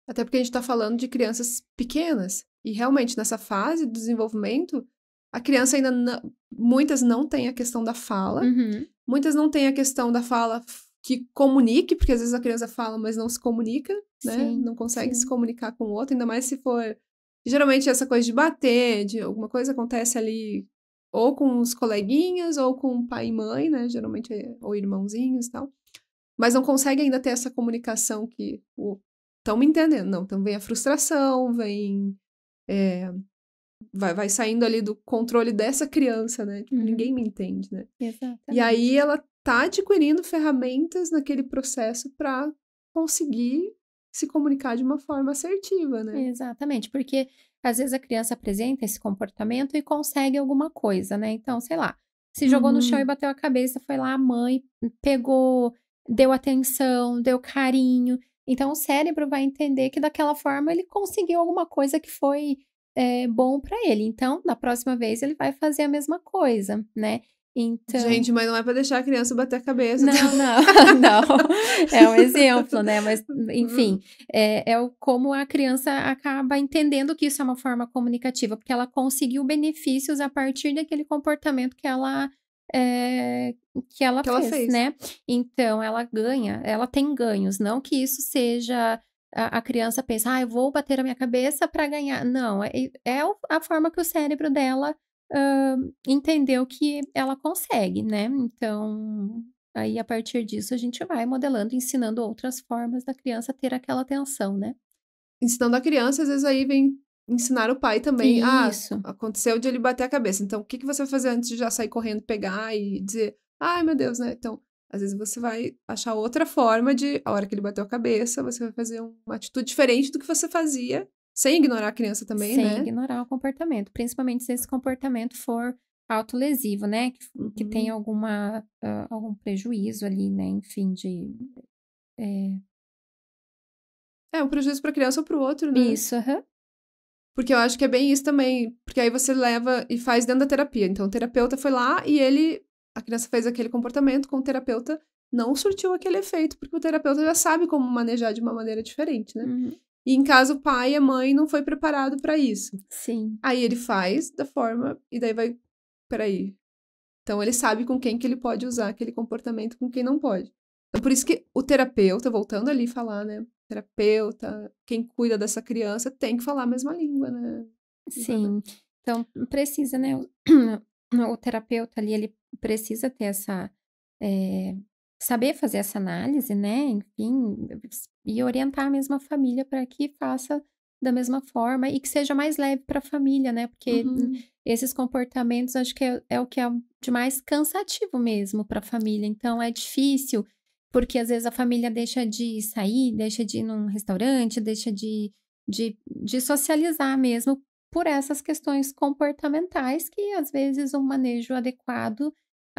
Até porque a gente está falando de crianças pequenas. E realmente, nessa fase do desenvolvimento, a criança ainda. muitas não têm a questão da fala. Uhum. Muitas não têm a questão da fala que comunique, porque às vezes a criança fala, mas não se comunica, né? Sim, não consegue sim. se comunicar com o outro, ainda mais se for. Geralmente essa coisa de bater, de alguma coisa acontece ali ou com os coleguinhas, ou com pai e mãe, né? Geralmente, eh, ou irmãozinhos e tal. Mas não consegue ainda ter essa comunicação que estão oh, me entendendo. Não, então vem a frustração, vem. É, vai, vai saindo ali do controle dessa criança, né? Tipo, uhum. Ninguém me entende, né? Exatamente. E aí ela tá adquirindo ferramentas naquele processo para conseguir se comunicar de uma forma assertiva, né? Exatamente, porque às vezes a criança apresenta esse comportamento e consegue alguma coisa, né? Então, sei lá, se jogou uhum. no chão e uhum. bateu a cabeça, foi lá a mãe, pegou, deu atenção, deu carinho. Então, o cérebro vai entender que daquela forma ele conseguiu alguma coisa que foi é, bom para ele. Então, na próxima vez, ele vai fazer a mesma coisa, né? Então... Gente, mas não é para deixar a criança bater a cabeça. Não, tá? não, não. É um exemplo, né? Mas, enfim, é, é como a criança acaba entendendo que isso é uma forma comunicativa, porque ela conseguiu benefícios a partir daquele comportamento que ela é, que, ela, que fez, ela, fez, né? Então ela ganha, ela tem ganhos, não que isso seja a, a criança pensa, ah, eu vou bater a minha cabeça para ganhar. Não, é, é, a forma que o cérebro dela uh, entendeu que ela consegue, né? Então, aí a partir disso a gente vai modelando, ensinando outras formas da criança ter aquela atenção, né? Ensinando a criança, às vezes aí vem ensinar o pai também. Ah, Isso. Ah, aconteceu de ele bater a cabeça. Então, o que, que você vai fazer antes de já sair correndo, pegar e dizer, ai meu Deus, né? Então, às vezes você vai achar outra forma de, a hora que ele bateu a cabeça, você vai fazer uma atitude diferente do que você fazia sem ignorar a criança também, Sem né? Sem ignorar o comportamento, principalmente se esse comportamento for autolesivo, né? Que, uhum. que tem alguma, uh, algum prejuízo ali, né? Enfim, de. É, é um prejuízo para a criança ou para o outro, né? Isso, aham. Uhum. Porque eu acho que é bem isso também. Porque aí você leva e faz dentro da terapia. Então, o terapeuta foi lá e ele. A criança fez aquele comportamento com o terapeuta, não surtiu aquele efeito, porque o terapeuta já sabe como manejar de uma maneira diferente, né? Uhum. E em casa o pai e a mãe não foi preparado para isso. Sim. Aí ele faz da forma e daí vai, peraí. Então ele sabe com quem que ele pode usar aquele comportamento, com quem não pode. Então por isso que o terapeuta, voltando ali falar, né? Terapeuta, quem cuida dessa criança tem que falar a mesma língua, né? Sim. Então precisa, né? O, o terapeuta ali, ele precisa ter essa é, saber fazer essa análise, né? Enfim, e orientar a mesma família para que faça da mesma forma e que seja mais leve para a família, né? Porque uhum. esses comportamentos acho que é, é, o que é de mais cansativo mesmo para a família. Então é difícil, porque às vezes a família deixa de sair, deixa de ir num restaurante, deixa de, de, de socializar mesmo por essas questões comportamentais que às vezes um manejo adequado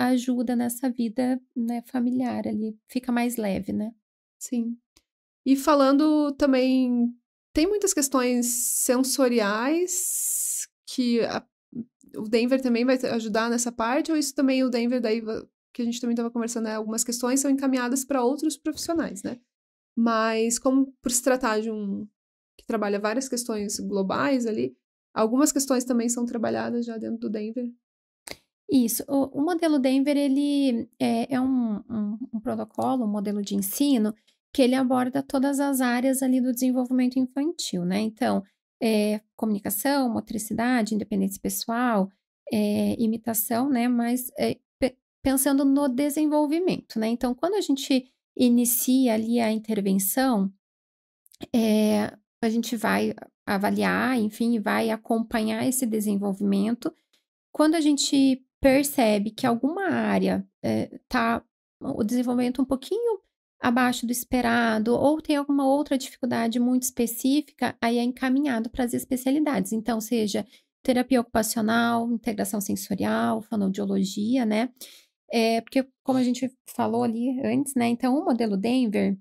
ajuda nessa vida né, familiar ali, fica mais leve, né? Sim. E falando também, tem muitas questões sensoriais que a, o Denver também vai ajudar nessa parte, ou isso também o Denver, daí que a gente também estava conversando, né, algumas questões são encaminhadas para outros profissionais, né? Mas como por se tratar de um que trabalha várias questões globais ali, algumas questões também são trabalhadas já dentro do Denver isso. O, o modelo Denver, ele é, é um, um, um protocolo, um modelo de ensino que ele aborda todas as áreas ali do desenvolvimento infantil, né? Então, é, comunicação, motricidade, independência pessoal, é, imitação, né? Mas é, pensando no desenvolvimento, né? Então, quando a gente inicia ali a intervenção, é, a gente vai avaliar, enfim, vai acompanhar esse desenvolvimento. Quando a gente percebe que alguma área está eh, o desenvolvimento um pouquinho abaixo do esperado ou tem alguma outra dificuldade muito específica, aí é encaminhado para as especialidades. Então, seja terapia ocupacional, integração sensorial, fonoaudiologia, né? É, porque, como a gente falou ali antes, né? Então, o modelo Denver,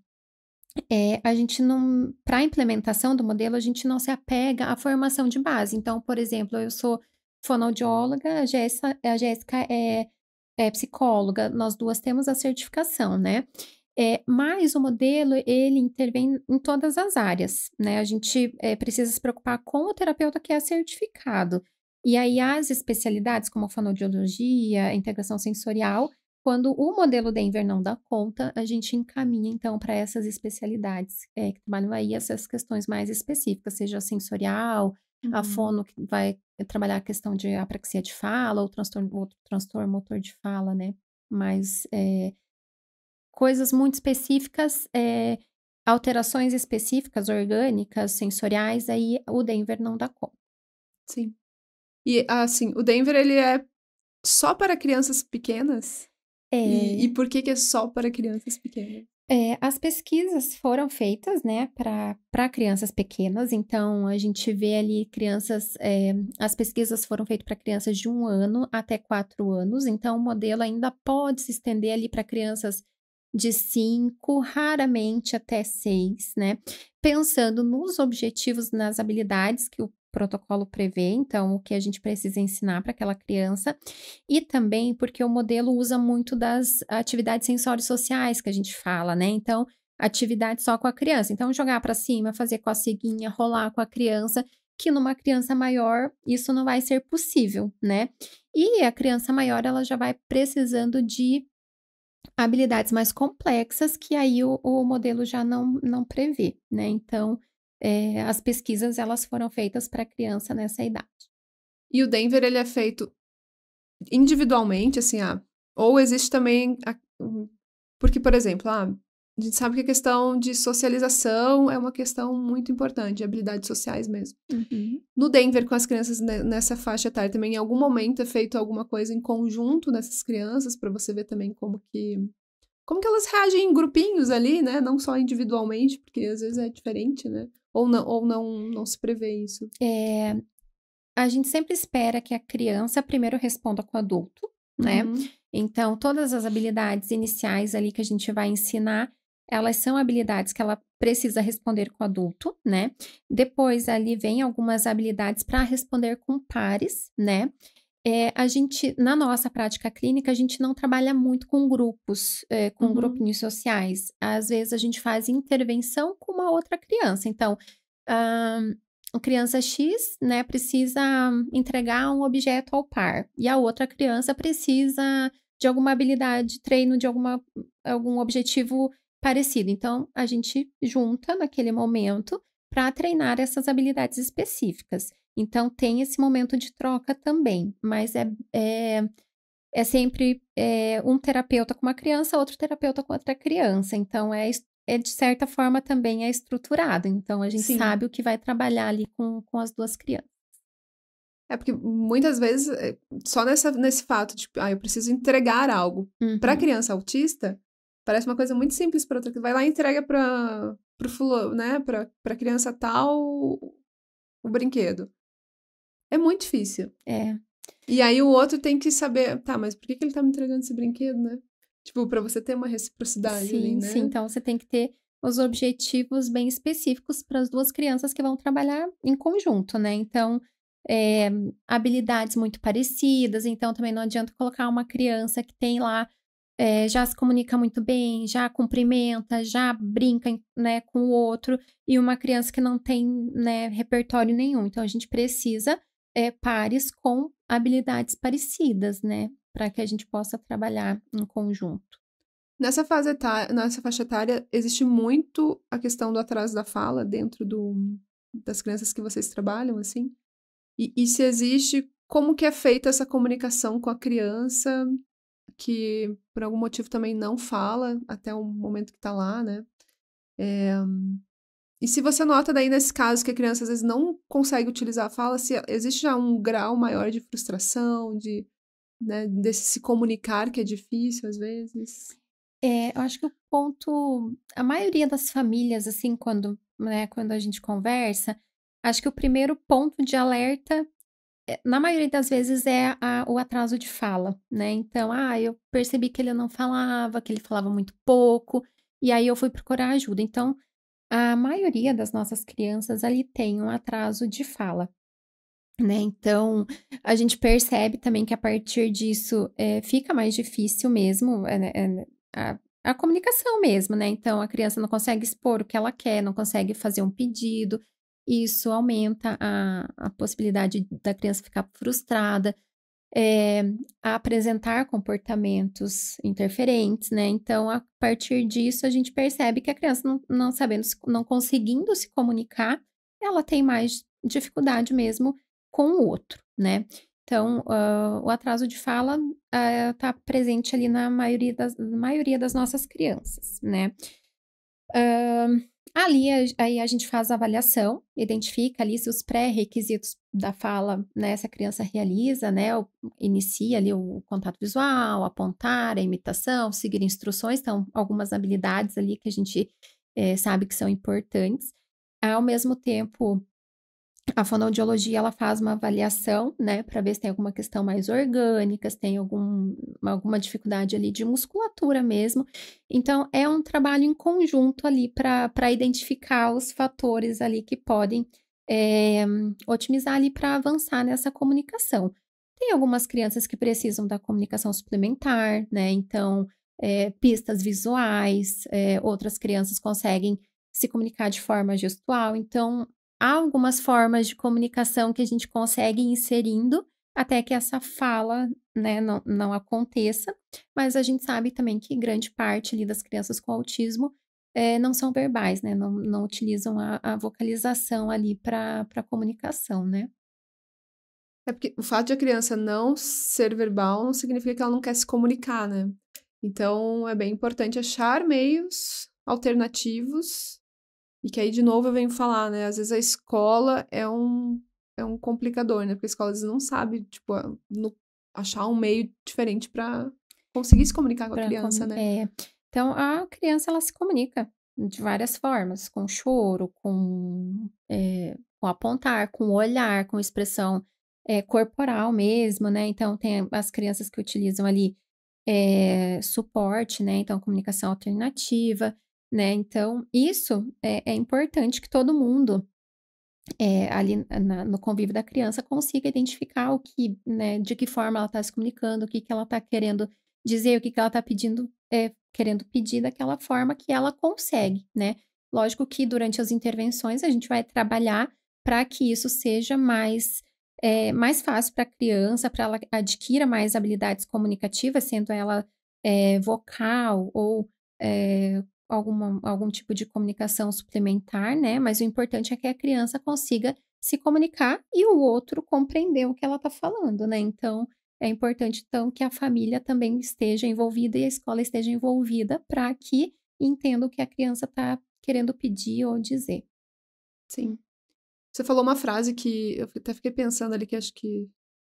é, a gente não. Para a implementação do modelo, a gente não se apega à formação de base. Então, por exemplo, eu sou fonoaudióloga, a Jéssica, é, é psicóloga, nós duas temos a certificação, né? É, mas o modelo, ele intervém em todas as áreas, né? A gente é, precisa se preocupar com o terapeuta que é certificado. E aí, as especialidades, como fonoaudiologia, integração sensorial, quando o modelo Denver não dá conta, a gente encaminha, então, para essas especialidades é, que trabalham aí essas questões mais específicas, seja sensorial, uhum. a fono que vai é trabalhar a questão de apraxia de fala ou transtorno, ou transtorno motor de fala, né? Mas é, coisas muito específicas, é, alterações específicas, orgânicas, sensoriais, aí o Denver não dá conta. Sim. E, assim, o Denver, ele é só para crianças pequenas? É... E, e, é. por que, que é só para crianças pequenas? É, as pesquisas foram feitas, né, para crianças pequenas, então a gente vê ali crianças, é, as pesquisas foram feitas para crianças de um ano até quatro anos, então o modelo ainda pode se estender ali para crianças de cinco, raramente até seis, né, pensando nos objetivos, nas habilidades que o protocolo prevê, então, o que a gente precisa ensinar para aquela criança, e também porque o modelo usa muito das atividades sensório-sociais que a gente fala, né? Então, atividade só com a criança. Então, jogar para cima, fazer com a ceguinha, rolar com a criança, que numa criança maior isso não vai ser possível, né? E a criança maior, ela já vai precisando de habilidades mais complexas que aí o, o modelo já não, não prevê, né? Então, é, as pesquisas elas foram feitas para criança nessa idade. E o Denver ele é feito individualmente, assim, ah, ou existe também a, hum, porque, por exemplo, ah, a gente sabe que a questão de socialização é uma questão muito importante, habilidades sociais mesmo. Uhum. No Denver, com as crianças nessa faixa etária também, em algum momento é feito alguma coisa em conjunto dessas crianças, para você ver também como que como que elas reagem em grupinhos ali, né? Não só individualmente, porque às vezes é diferente, né? Ou não, ou não, não se prevê isso? É, a gente sempre espera que a criança primeiro responda com o adulto, né? Uhum. Então, todas as habilidades iniciais ali que a gente vai ensinar, elas são habilidades que ela precisa responder com o adulto, né? Depois ali vem algumas habilidades para responder com pares, né? é, a gente, na nossa prática clínica, a gente não trabalha muito com grupos, é, com uhum. grupinhos sociais. Às vezes a gente faz intervenção com uma outra criança. Então, a criança X, né, precisa entregar um objeto ao par e a outra criança precisa de alguma habilidade, treino de alguma, algum objetivo parecido. Então, a gente junta naquele momento para treinar essas habilidades específicas. Então tem esse momento de troca também, mas é, é, é sempre é, um terapeuta com uma criança, outro terapeuta com outra criança. Então é, é de certa forma também é estruturado. Então a gente Sim. sabe o que vai trabalhar ali com, com as duas crianças. É porque muitas vezes, eh, só nessa, nesse fato de, tipo, ah, eu preciso entregar algo uhum. para criança autista, parece uma coisa muito simples para outra. Vai lá e entrega para pro fulano, né, para criança tal o brinquedo. É muito difícil. É. E aí o outro tem que saber, tá, mas por que, que ele tá me entregando esse brinquedo, né? Tipo, para você ter uma reciprocidade, sim, ali, né? Sim, então você tem que ter os objetivos bem específicos para as duas crianças que vão trabalhar em conjunto, né? Então, é, habilidades muito parecidas, então também não adianta colocar uma criança que tem lá, é, já se comunica muito bem, já cumprimenta, já brinca né, com o outro, e uma criança que não tem né, repertório nenhum. Então, a gente precisa é, pares com habilidades parecidas, né? Para que a gente possa trabalhar em conjunto. Nessa, fase etária, nessa faixa etária, existe muito a questão do atraso da fala dentro do, das crianças que vocês trabalham, assim? E, e se existe, como que é feita essa comunicação com a criança que, por algum motivo, também não fala até o momento que está lá, né? É, e se você nota daí nesse caso que a criança às vezes não consegue utilizar a fala, se existe já um grau maior de frustração, de né, desse se comunicar que é difícil às vezes. É, eu acho que o ponto, a maioria das famílias assim, quando, né, quando a gente conversa, acho que o primeiro ponto de alerta eh, na maioria das vezes é a, o atraso de fala, né? Então, ah, eu percebi que ele não falava, que ele falava muito pouco, e aí eu fui procurar ajuda. Então, a maioria das nossas crianças ali tem um atraso de fala. Né? Então, a gente percebe também que a partir disso é, fica mais difícil mesmo é, a, a comunicação mesmo, né? Então, a criança não consegue expor o que ela quer, não consegue fazer um pedido, isso aumenta a, a possibilidade da criança ficar frustrada, é, a apresentar comportamentos interferentes, né? Então, a partir disso, a gente percebe que a criança, não, não sabendo, não conseguindo se comunicar, ela tem mais dificuldade mesmo com o outro, né? Então, uh, o atraso de fala está eh, uh, presente ali na maioria das, maioria das nossas crianças, né? Uh, Ali, aí a gente faz a avaliação, identifica ali se os pré-requisitos da fala, né, essa criança realiza, né, inicia ali o contato visual, apontar, a imitação, seguir instruções, então algumas habilidades ali que a gente é, sabe que são importantes. Ao mesmo tempo, a fonoaudiologia ela faz uma avaliação, né, para ver se tem alguma questão mais orgânica, se tem algum, alguma dificuldade ali de musculatura mesmo. Então, é um trabalho em conjunto ali para identificar os fatores ali que podem é, otimizar ali para avançar nessa comunicação. Tem algumas crianças que precisam da comunicação suplementar, né? Então, é, pistas visuais, é, outras crianças conseguem se comunicar de forma gestual. Então, há algumas formas de comunicação que a gente consegue ir inserindo até que essa fala né, não, não aconteça, mas a gente sabe também que grande parte ali, das crianças com autismo é, não são verbais, né? Não, não utilizam a, a vocalização ali para comunicação, né? É porque o fato de a criança não ser verbal não significa que ela não quer se comunicar, né? Então é bem importante achar meios alternativos e que aí, de novo, eu venho falar, né? Às vezes a escola é um, é um complicador, né? Porque a escola às vezes não sabe, tipo, no, achar um meio diferente para conseguir se comunicar com pra a criança, com... né? É. Então, a criança, ela se comunica de várias formas, com choro, com, é, com apontar, com olhar, com expressão é, corporal mesmo, né? Então, tem as crianças que utilizam ali é, suporte, né? Então, comunicação alternativa né? Então, isso é, é importante que todo mundo é, ali na, no convívio da criança consiga identificar o que, né, de que forma ela está se comunicando, o que, que ela está querendo dizer, o que, que ela está pedindo, é, querendo pedir daquela forma que ela consegue, né? Lógico que durante as intervenções a gente vai trabalhar para que isso seja mais é, mais fácil para a criança, para ela adquira mais habilidades comunicativas, sendo ela é, vocal ou é, alguma, algum tipo de comunicação suplementar, né? Mas o importante é que a criança consiga se comunicar e o outro compreender o que ela está falando, né? Então, é importante então que a família também esteja envolvida e a escola esteja envolvida para que entenda o que a criança está querendo pedir ou dizer. Sim. Você falou uma frase que eu até fiquei pensando ali, que acho que.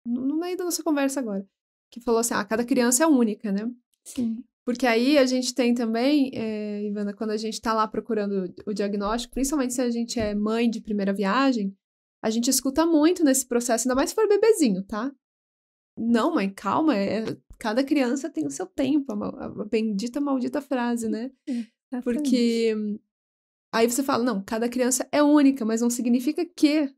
No meio da nossa conversa agora. Que falou assim: ah, cada criança é única, né? Sim. Porque aí a gente tem também, é, Ivana, quando a gente está lá procurando o diagnóstico, principalmente se a gente é mãe de primeira viagem, a gente escuta muito nesse processo, ainda mais se for bebezinho, tá? Não, mãe, calma, é, cada criança tem o seu tempo, é a, é a bendita, maldita frase, né? É, Porque aí você fala, não, cada criança é única, mas não significa que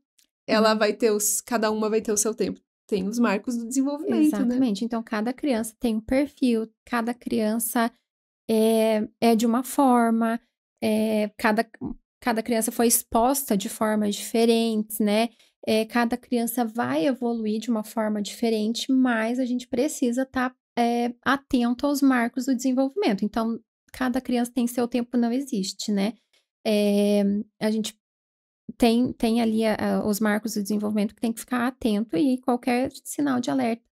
ela uhum. vai ter os, cada uma vai ter o seu tempo tem os marcos do desenvolvimento. Né? Exatamente. Né? Então, cada criança tem um perfil, cada criança é, é de uma forma, é, cada, cada criança foi exposta de formas diferentes, né? É, cada criança vai evoluir de uma forma diferente, mas a gente precisa estar tá, é, atento aos marcos do desenvolvimento. Então, cada criança tem seu tempo, não existe, né? É, a gente tem, tem ali a, eh, a, eh, os marcos do desenvolvimento que tem que ficar atento e qualquer sinal de alerta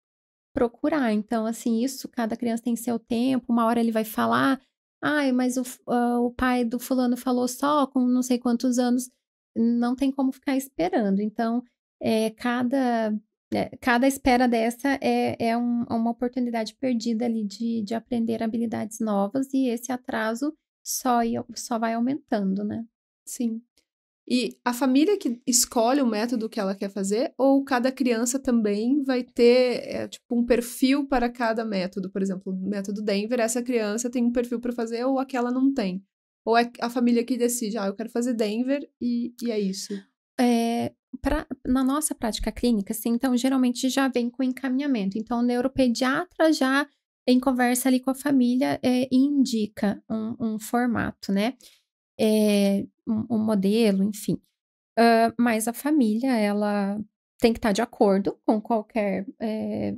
procurar. Então, assim, isso, cada criança tem seu tempo, uma hora ele vai falar, ai, mas o, uh, o pai do fulano falou só com não sei quantos anos, não tem como ficar esperando. Então, é, cada, é, cada espera dessa é, é um, é uma oportunidade perdida ali de, de aprender habilidades novas e esse atraso só, só vai aumentando, né? Sim. E a família que escolhe o método que ela quer fazer, ou cada criança também vai ter é, tipo um perfil para cada método. Por exemplo, o método Denver, essa criança tem um perfil para fazer ou aquela não tem. Ou é a família que decide, ah, eu quero fazer Denver e, e é isso. É, pra, na nossa prática clínica, assim, então geralmente já vem com encaminhamento. Então, o neuropediatra já, em conversa ali com a família, é, indica um, um formato, né? É, um, modelo, enfim. Uh, mas a família, ela tem que estar tá de acordo com qualquer é,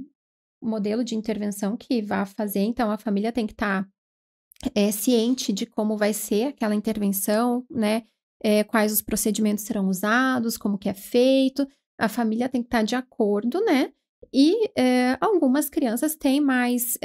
modelo de intervenção que vá fazer. Então, a família tem que tá, estar eh, é, ciente de como vai ser aquela intervenção, né? É, quais os procedimentos serão usados, como que é feito. A família tem que estar tá de acordo, né? E algumas crianças têm mais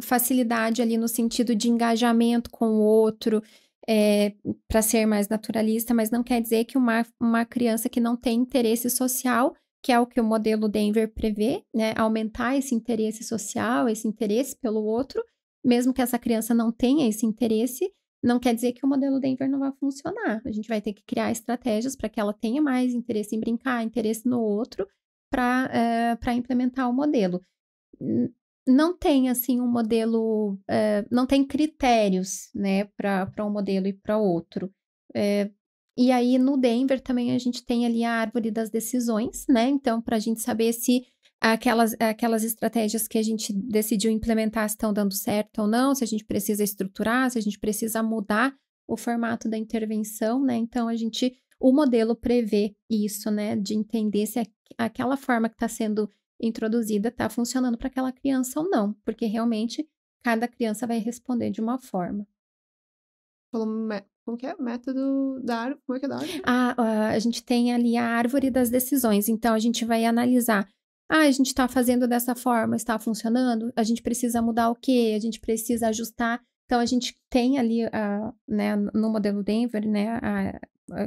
facilidade ali no sentido de engajamento com o outro, é, para ser mais naturalista, mas não quer dizer que uma, uma criança que não tem interesse social, que é o que o modelo Denver prevê, né, aumentar esse interesse social, esse interesse pelo outro, mesmo que essa criança não tenha esse interesse, não quer dizer que o modelo Denver não vai funcionar. A gente vai ter que criar estratégias para que ela tenha mais interesse em brincar, interesse no outro, para eh, implementar o modelo não tem assim um modelo, é, não tem critérios, né, para um modelo e para outro. É, e aí no Denver também a gente tem ali a árvore das decisões, né? Então para a gente saber se aquelas, aquelas estratégias que a gente decidiu implementar estão dando certo ou não, se a gente precisa estruturar, se a gente precisa mudar o formato da intervenção, né? Então a gente o modelo prevê isso, né? De entender se aquela forma que está sendo introduzida está funcionando para aquela criança ou não, porque realmente cada criança vai responder de uma forma. Como que é? Método da árvore? Como é que é da árvore? A, a gente tem ali a árvore das decisões, então a gente vai analisar. Ah, a gente está fazendo dessa forma, está funcionando? A gente precisa mudar o quê? A gente precisa ajustar. Então, a gente tem ali, a, né, no modelo Denver, né, a,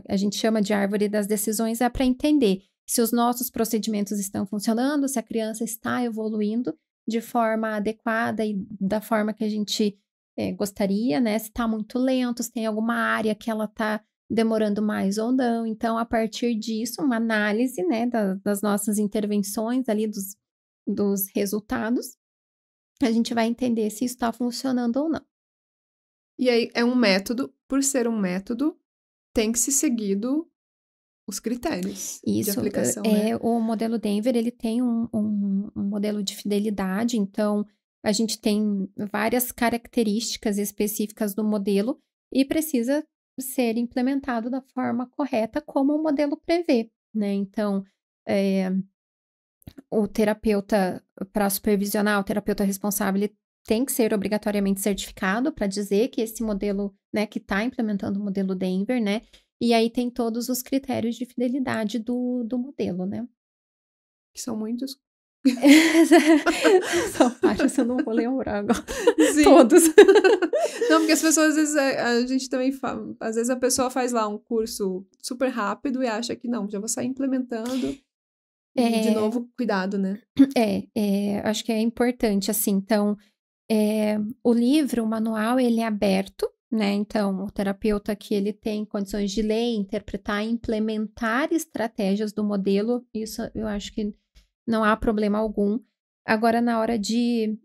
a gente chama de árvore das decisões, é para entender se os nossos procedimentos estão funcionando, se a criança está evoluindo de forma adequada e da forma que a gente é, gostaria, né? Se está muito lento, se tem alguma área que ela está demorando mais ou não. Então, a partir disso, uma análise, né, da, das nossas intervenções ali, dos, dos resultados, a gente vai entender se isso está funcionando ou não. E aí, é um método, por ser um método, tem que ser seguido os critérios Isso, de aplicação. É, né? É, o modelo Denver ele tem um, um, um, modelo de fidelidade, então a gente tem várias características específicas do modelo e precisa ser implementado da forma correta, como o modelo prevê. Né? Então, é, o terapeuta para supervisionar, o terapeuta responsável, ele tem que ser obrigatoriamente certificado para dizer que esse modelo, né, que está implementando o modelo Denver, né, e aí tem todos os critérios de fidelidade do, do modelo, né? Que são muitos. São vários, eu não vou lembrar agora. Sim. Todos. Não, porque as pessoas, às vezes, é, a gente também fala, às vezes a pessoa faz lá um curso super rápido e acha que não, já vou sair implementando. É... De novo, cuidado, né? É, é, acho que é importante, assim, então, é, o livro, o manual, ele é aberto, né? Então, o terapeuta que ele tem condições de ler, interpretar, implementar estratégias do modelo, isso eu acho que não há problema algum. Agora, na hora de.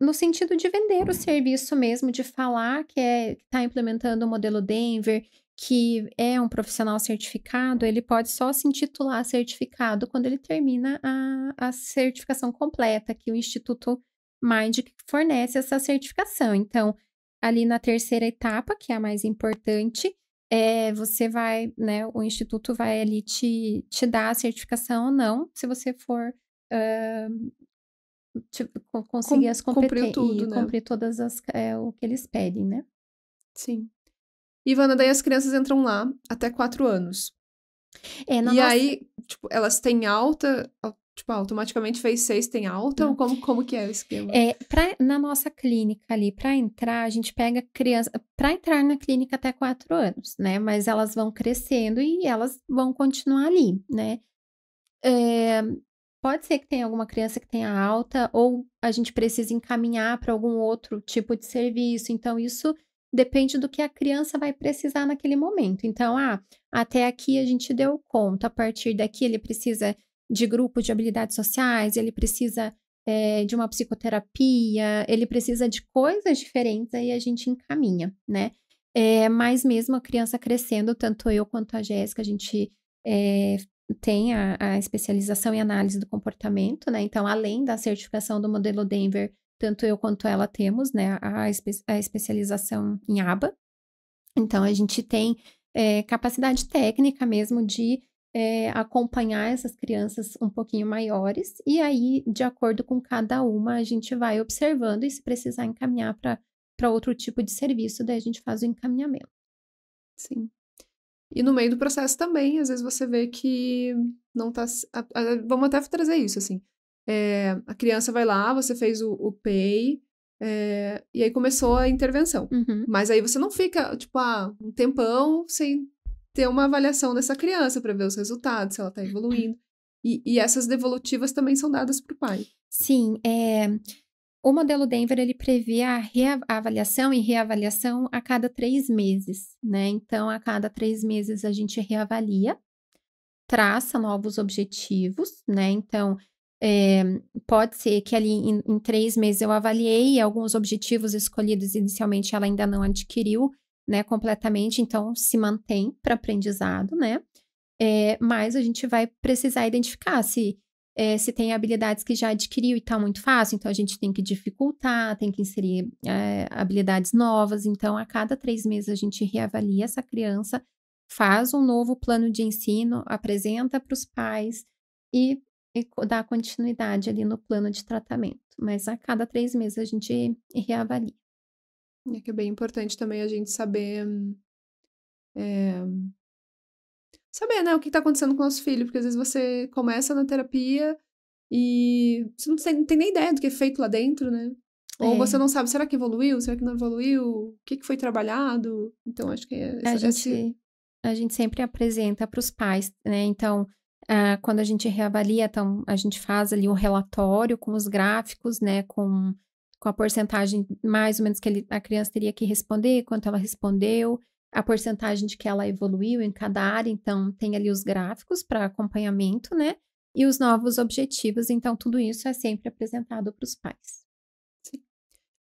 No sentido de vender o serviço mesmo, de falar que é, está implementando o modelo Denver, que é um profissional certificado, ele pode só se intitular certificado quando ele termina a, a certificação completa, que o Instituto Mind fornece essa certificação. Então, ali na terceira etapa, que é a mais importante, é, você vai, né, o instituto vai ali te, te dar a certificação ou não, se você for uh, te, conseguir Com, as competências e né? cumprir todas as, é, o que eles pedem, né? Sim. Ivana, daí as crianças entram lá até quatro anos. É, e nossa... aí, tipo, elas têm alta Tipo, automaticamente fez seis, tem alta? Não. Ou como, como que é o esquema? É, pra, na nossa clínica ali, para entrar, a gente pega criança. Para entrar na clínica até quatro anos, né? Mas elas vão crescendo e elas vão continuar ali, né? É, pode ser que tenha alguma criança que tenha alta, ou a gente precisa encaminhar para algum outro tipo de serviço. Então, isso depende do que a criança vai precisar naquele momento. Então, ah, até aqui a gente deu conta, a partir daqui ele precisa de grupo de habilidades sociais, ele precisa é, de uma psicoterapia, ele precisa de coisas diferentes, aí a gente encaminha, né? É, mas mesmo a criança crescendo, tanto eu quanto a Jéssica, a gente é, tem a, a, especialização em análise do comportamento, né? Então, além da certificação do modelo Denver, tanto eu quanto ela temos, né, a, espe a especialização em ABA. Então, a gente tem é, capacidade técnica mesmo de é, acompanhar essas crianças um pouquinho maiores, e aí, de acordo com cada uma, a gente vai observando e se precisar encaminhar para outro tipo de serviço, daí a gente faz o encaminhamento. Sim. E no meio do processo também, às vezes você vê que não tá. A, a, vamos até trazer isso, assim. É, a criança vai lá, você fez o, o PEI, eh, é, e aí começou a intervenção. Uhum. Mas aí você não fica, tipo, ah, um tempão sem ter uma avaliação dessa criança para ver os resultados, se ela está evoluindo. E, e, essas devolutivas também são dadas para o pai. Sim, é, o modelo Denver ele prevê a, avaliação e reavaliação a cada três meses, né? Então, a cada três meses a gente reavalia, traça novos objetivos, né? Então, é, pode ser que ali em, em, três meses eu avaliei alguns objetivos escolhidos inicialmente ela ainda não adquiriu, né, completamente, então se mantém para aprendizado, né? É, mas a gente vai precisar identificar se é, se tem habilidades que já adquiriu e está muito fácil, então a gente tem que dificultar, tem que inserir é, habilidades novas. Então, a cada três meses a gente reavalia essa criança, faz um novo plano de ensino, apresenta para os pais e, e, dá continuidade ali no plano de tratamento. Mas a cada três meses a gente reavalia. É que é bem importante também a gente saber. É, saber, né, o que está acontecendo com o nosso filho, porque às vezes você começa na terapia e você não tem, não tem nem ideia do que é feito lá dentro, né? Ou é. você não sabe, será que evoluiu? Será que não evoluiu? O que, que foi trabalhado? Então, acho que é essa, a, gente, esse... a gente sempre apresenta para os pais, né? Então, ah, quando a gente reavalia, então, a gente faz ali um relatório com os gráficos, né? Com com a porcentagem mais ou menos que ele, a criança teria que responder, quanto ela respondeu, a porcentagem de que ela evoluiu em cada área, então tem ali os gráficos para acompanhamento, né? E os novos objetivos, então tudo isso é sempre apresentado para os pais. Sim.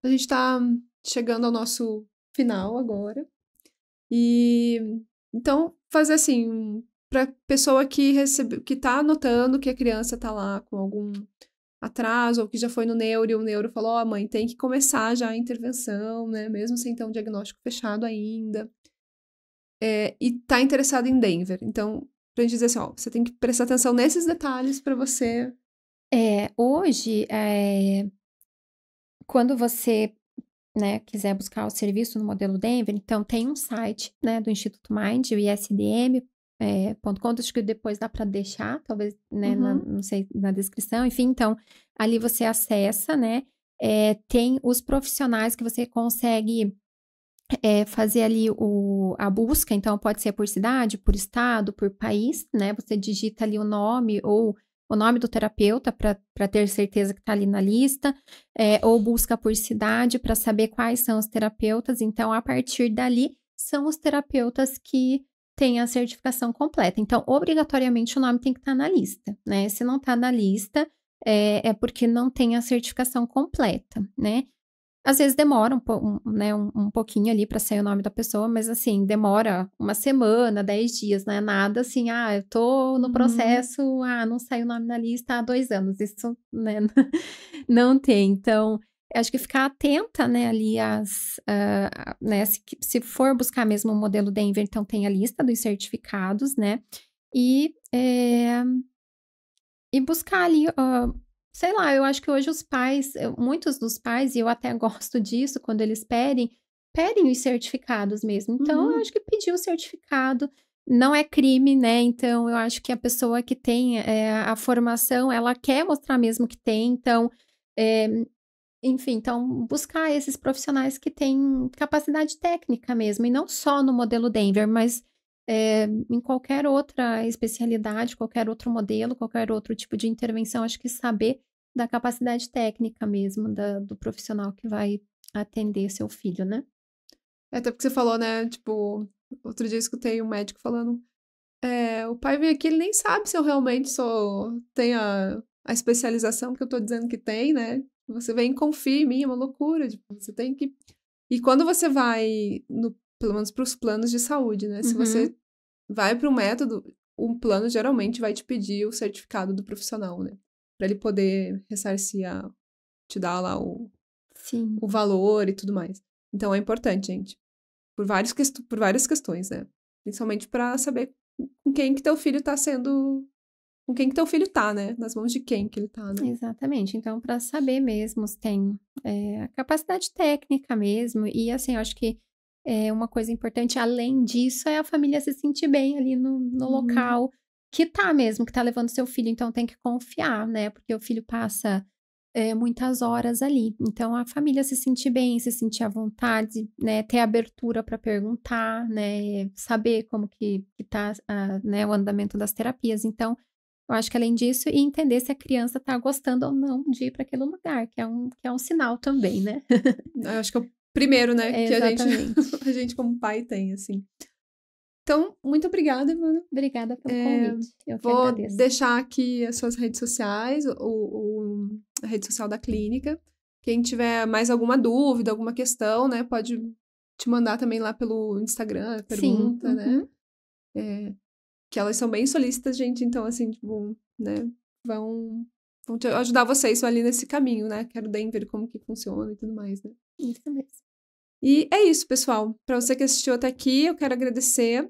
A gente está chegando ao nosso final agora. E então fazer assim, para pessoa que recebe, que está anotando que a criança está lá com algum atraso ou que já foi no neuro e o neuro falou: Ó, oh, mãe, tem que começar já a intervenção, né? Mesmo sem ter um diagnóstico fechado ainda. É, e tá interessado em Denver. Então, pra gente dizer assim: ó, você tem que prestar atenção nesses detalhes para você. É, hoje, é, quando você né, quiser buscar o serviço no modelo Denver, então tem um site né, do Instituto Mind, o ISDM, é, ponto .com, acho que depois dá para deixar, talvez, né, uhum. na, não sei, na descrição, enfim, então, ali você acessa, né, é, tem os profissionais que você consegue é, fazer ali o, a busca, então pode ser por cidade, por estado, por país, né, você digita ali o nome ou o nome do terapeuta para ter certeza que está ali na lista, é, ou busca por cidade para saber quais são os terapeutas. Então, a partir dali, são os terapeutas que tem a certificação completa. Então, obrigatoriamente o nome tem que estar tá na lista, né? Se não está na lista, é, é, porque não tem a certificação completa, né? Às vezes demora um, um né, um, um, pouquinho ali para sair o nome da pessoa, mas assim, demora uma semana, dez dias, né? Nada assim, ah, eu tô no uhum. processo, uhum. ah, não saiu o nome na lista há dois anos. Isso, né? Não tem. Então, acho que ficar atenta, né, ali as, uh, ah, né, se, se, for buscar mesmo o modelo Denver, então tem a lista dos certificados, né, e, é, e buscar ali, uh, sei lá, eu acho que hoje os pais, muitos dos pais, e eu até gosto disso, quando eles pedem, pedem os certificados mesmo, então uhum. eu acho que pedir o certificado, não é crime, né? Então, eu acho que a pessoa que tem é, a formação, ela quer mostrar mesmo que tem. Então, é, enfim, então buscar esses profissionais que têm capacidade técnica mesmo, e não só no modelo Denver, mas é, em qualquer outra especialidade, qualquer outro modelo, qualquer outro tipo de intervenção, acho que saber da capacidade técnica mesmo da, do profissional que vai atender seu filho, né? É, até porque você falou, né? Tipo, outro dia eu escutei um médico falando. É, o pai vem aqui, ele nem sabe se eu realmente sou, tenho a, a especialização que eu tô dizendo que tem, né? Você vem confia em mim, é uma loucura. Tipo, você tem que. E quando você vai, no, pelo menos para os planos de saúde, né? Uhum. Se você uhum. vai para um método, um plano geralmente vai te pedir o certificado do profissional, né? Para ele poder ressarcir, a, te dar lá o, Sim. o valor e tudo mais. Então é importante, gente. Por, vários, por várias questões, né? Principalmente para saber com quem que teu filho está sendo com quem que teu filho tá, né? Nas mãos de quem que ele tá, né? Exatamente. Então, para saber mesmo se tem é, capacidade técnica mesmo. E assim, eu acho que é uma coisa importante, além disso, é a família se sentir bem ali no, no uhum. local que tá mesmo, que tá levando seu filho. Então, tem que confiar, né? Porque o filho passa é, muitas horas ali. Então, a família se sentir bem, se sentir à vontade, né? Ter abertura para perguntar, né? Saber como que, que tá a, né? o andamento das terapias. Então, eu acho que além disso, e entender se a criança está gostando ou não de ir para aquele lugar, que é, um, que é um sinal também, né? eu acho que é o primeiro, né? É, que a gente, a gente, como pai, tem, assim. Então, muito obrigada, Ivana. Obrigada pelo é, convite. Eu vou deixar aqui as suas redes sociais, o, o, a rede social da clínica. Quem tiver mais alguma dúvida, alguma questão, né, pode te mandar também lá pelo Instagram, pergunta, Sim, né? uhum. né? É, que elas são bem solícitas, gente, então, assim, tipo, né, vão, vão ajudar vocês ali nesse caminho, né? Quero Denver, como que funciona e tudo mais, né? Isso mesmo. E é isso, pessoal. Para você que assistiu até aqui, eu quero agradecer.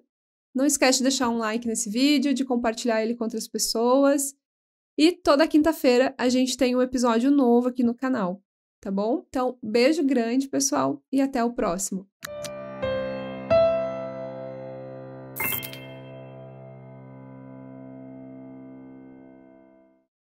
Não esquece de deixar um like nesse vídeo, de compartilhar ele com outras pessoas. E toda quinta-feira a gente tem um episódio novo aqui no canal, tá bom? Então, beijo grande, pessoal, e até o próximo.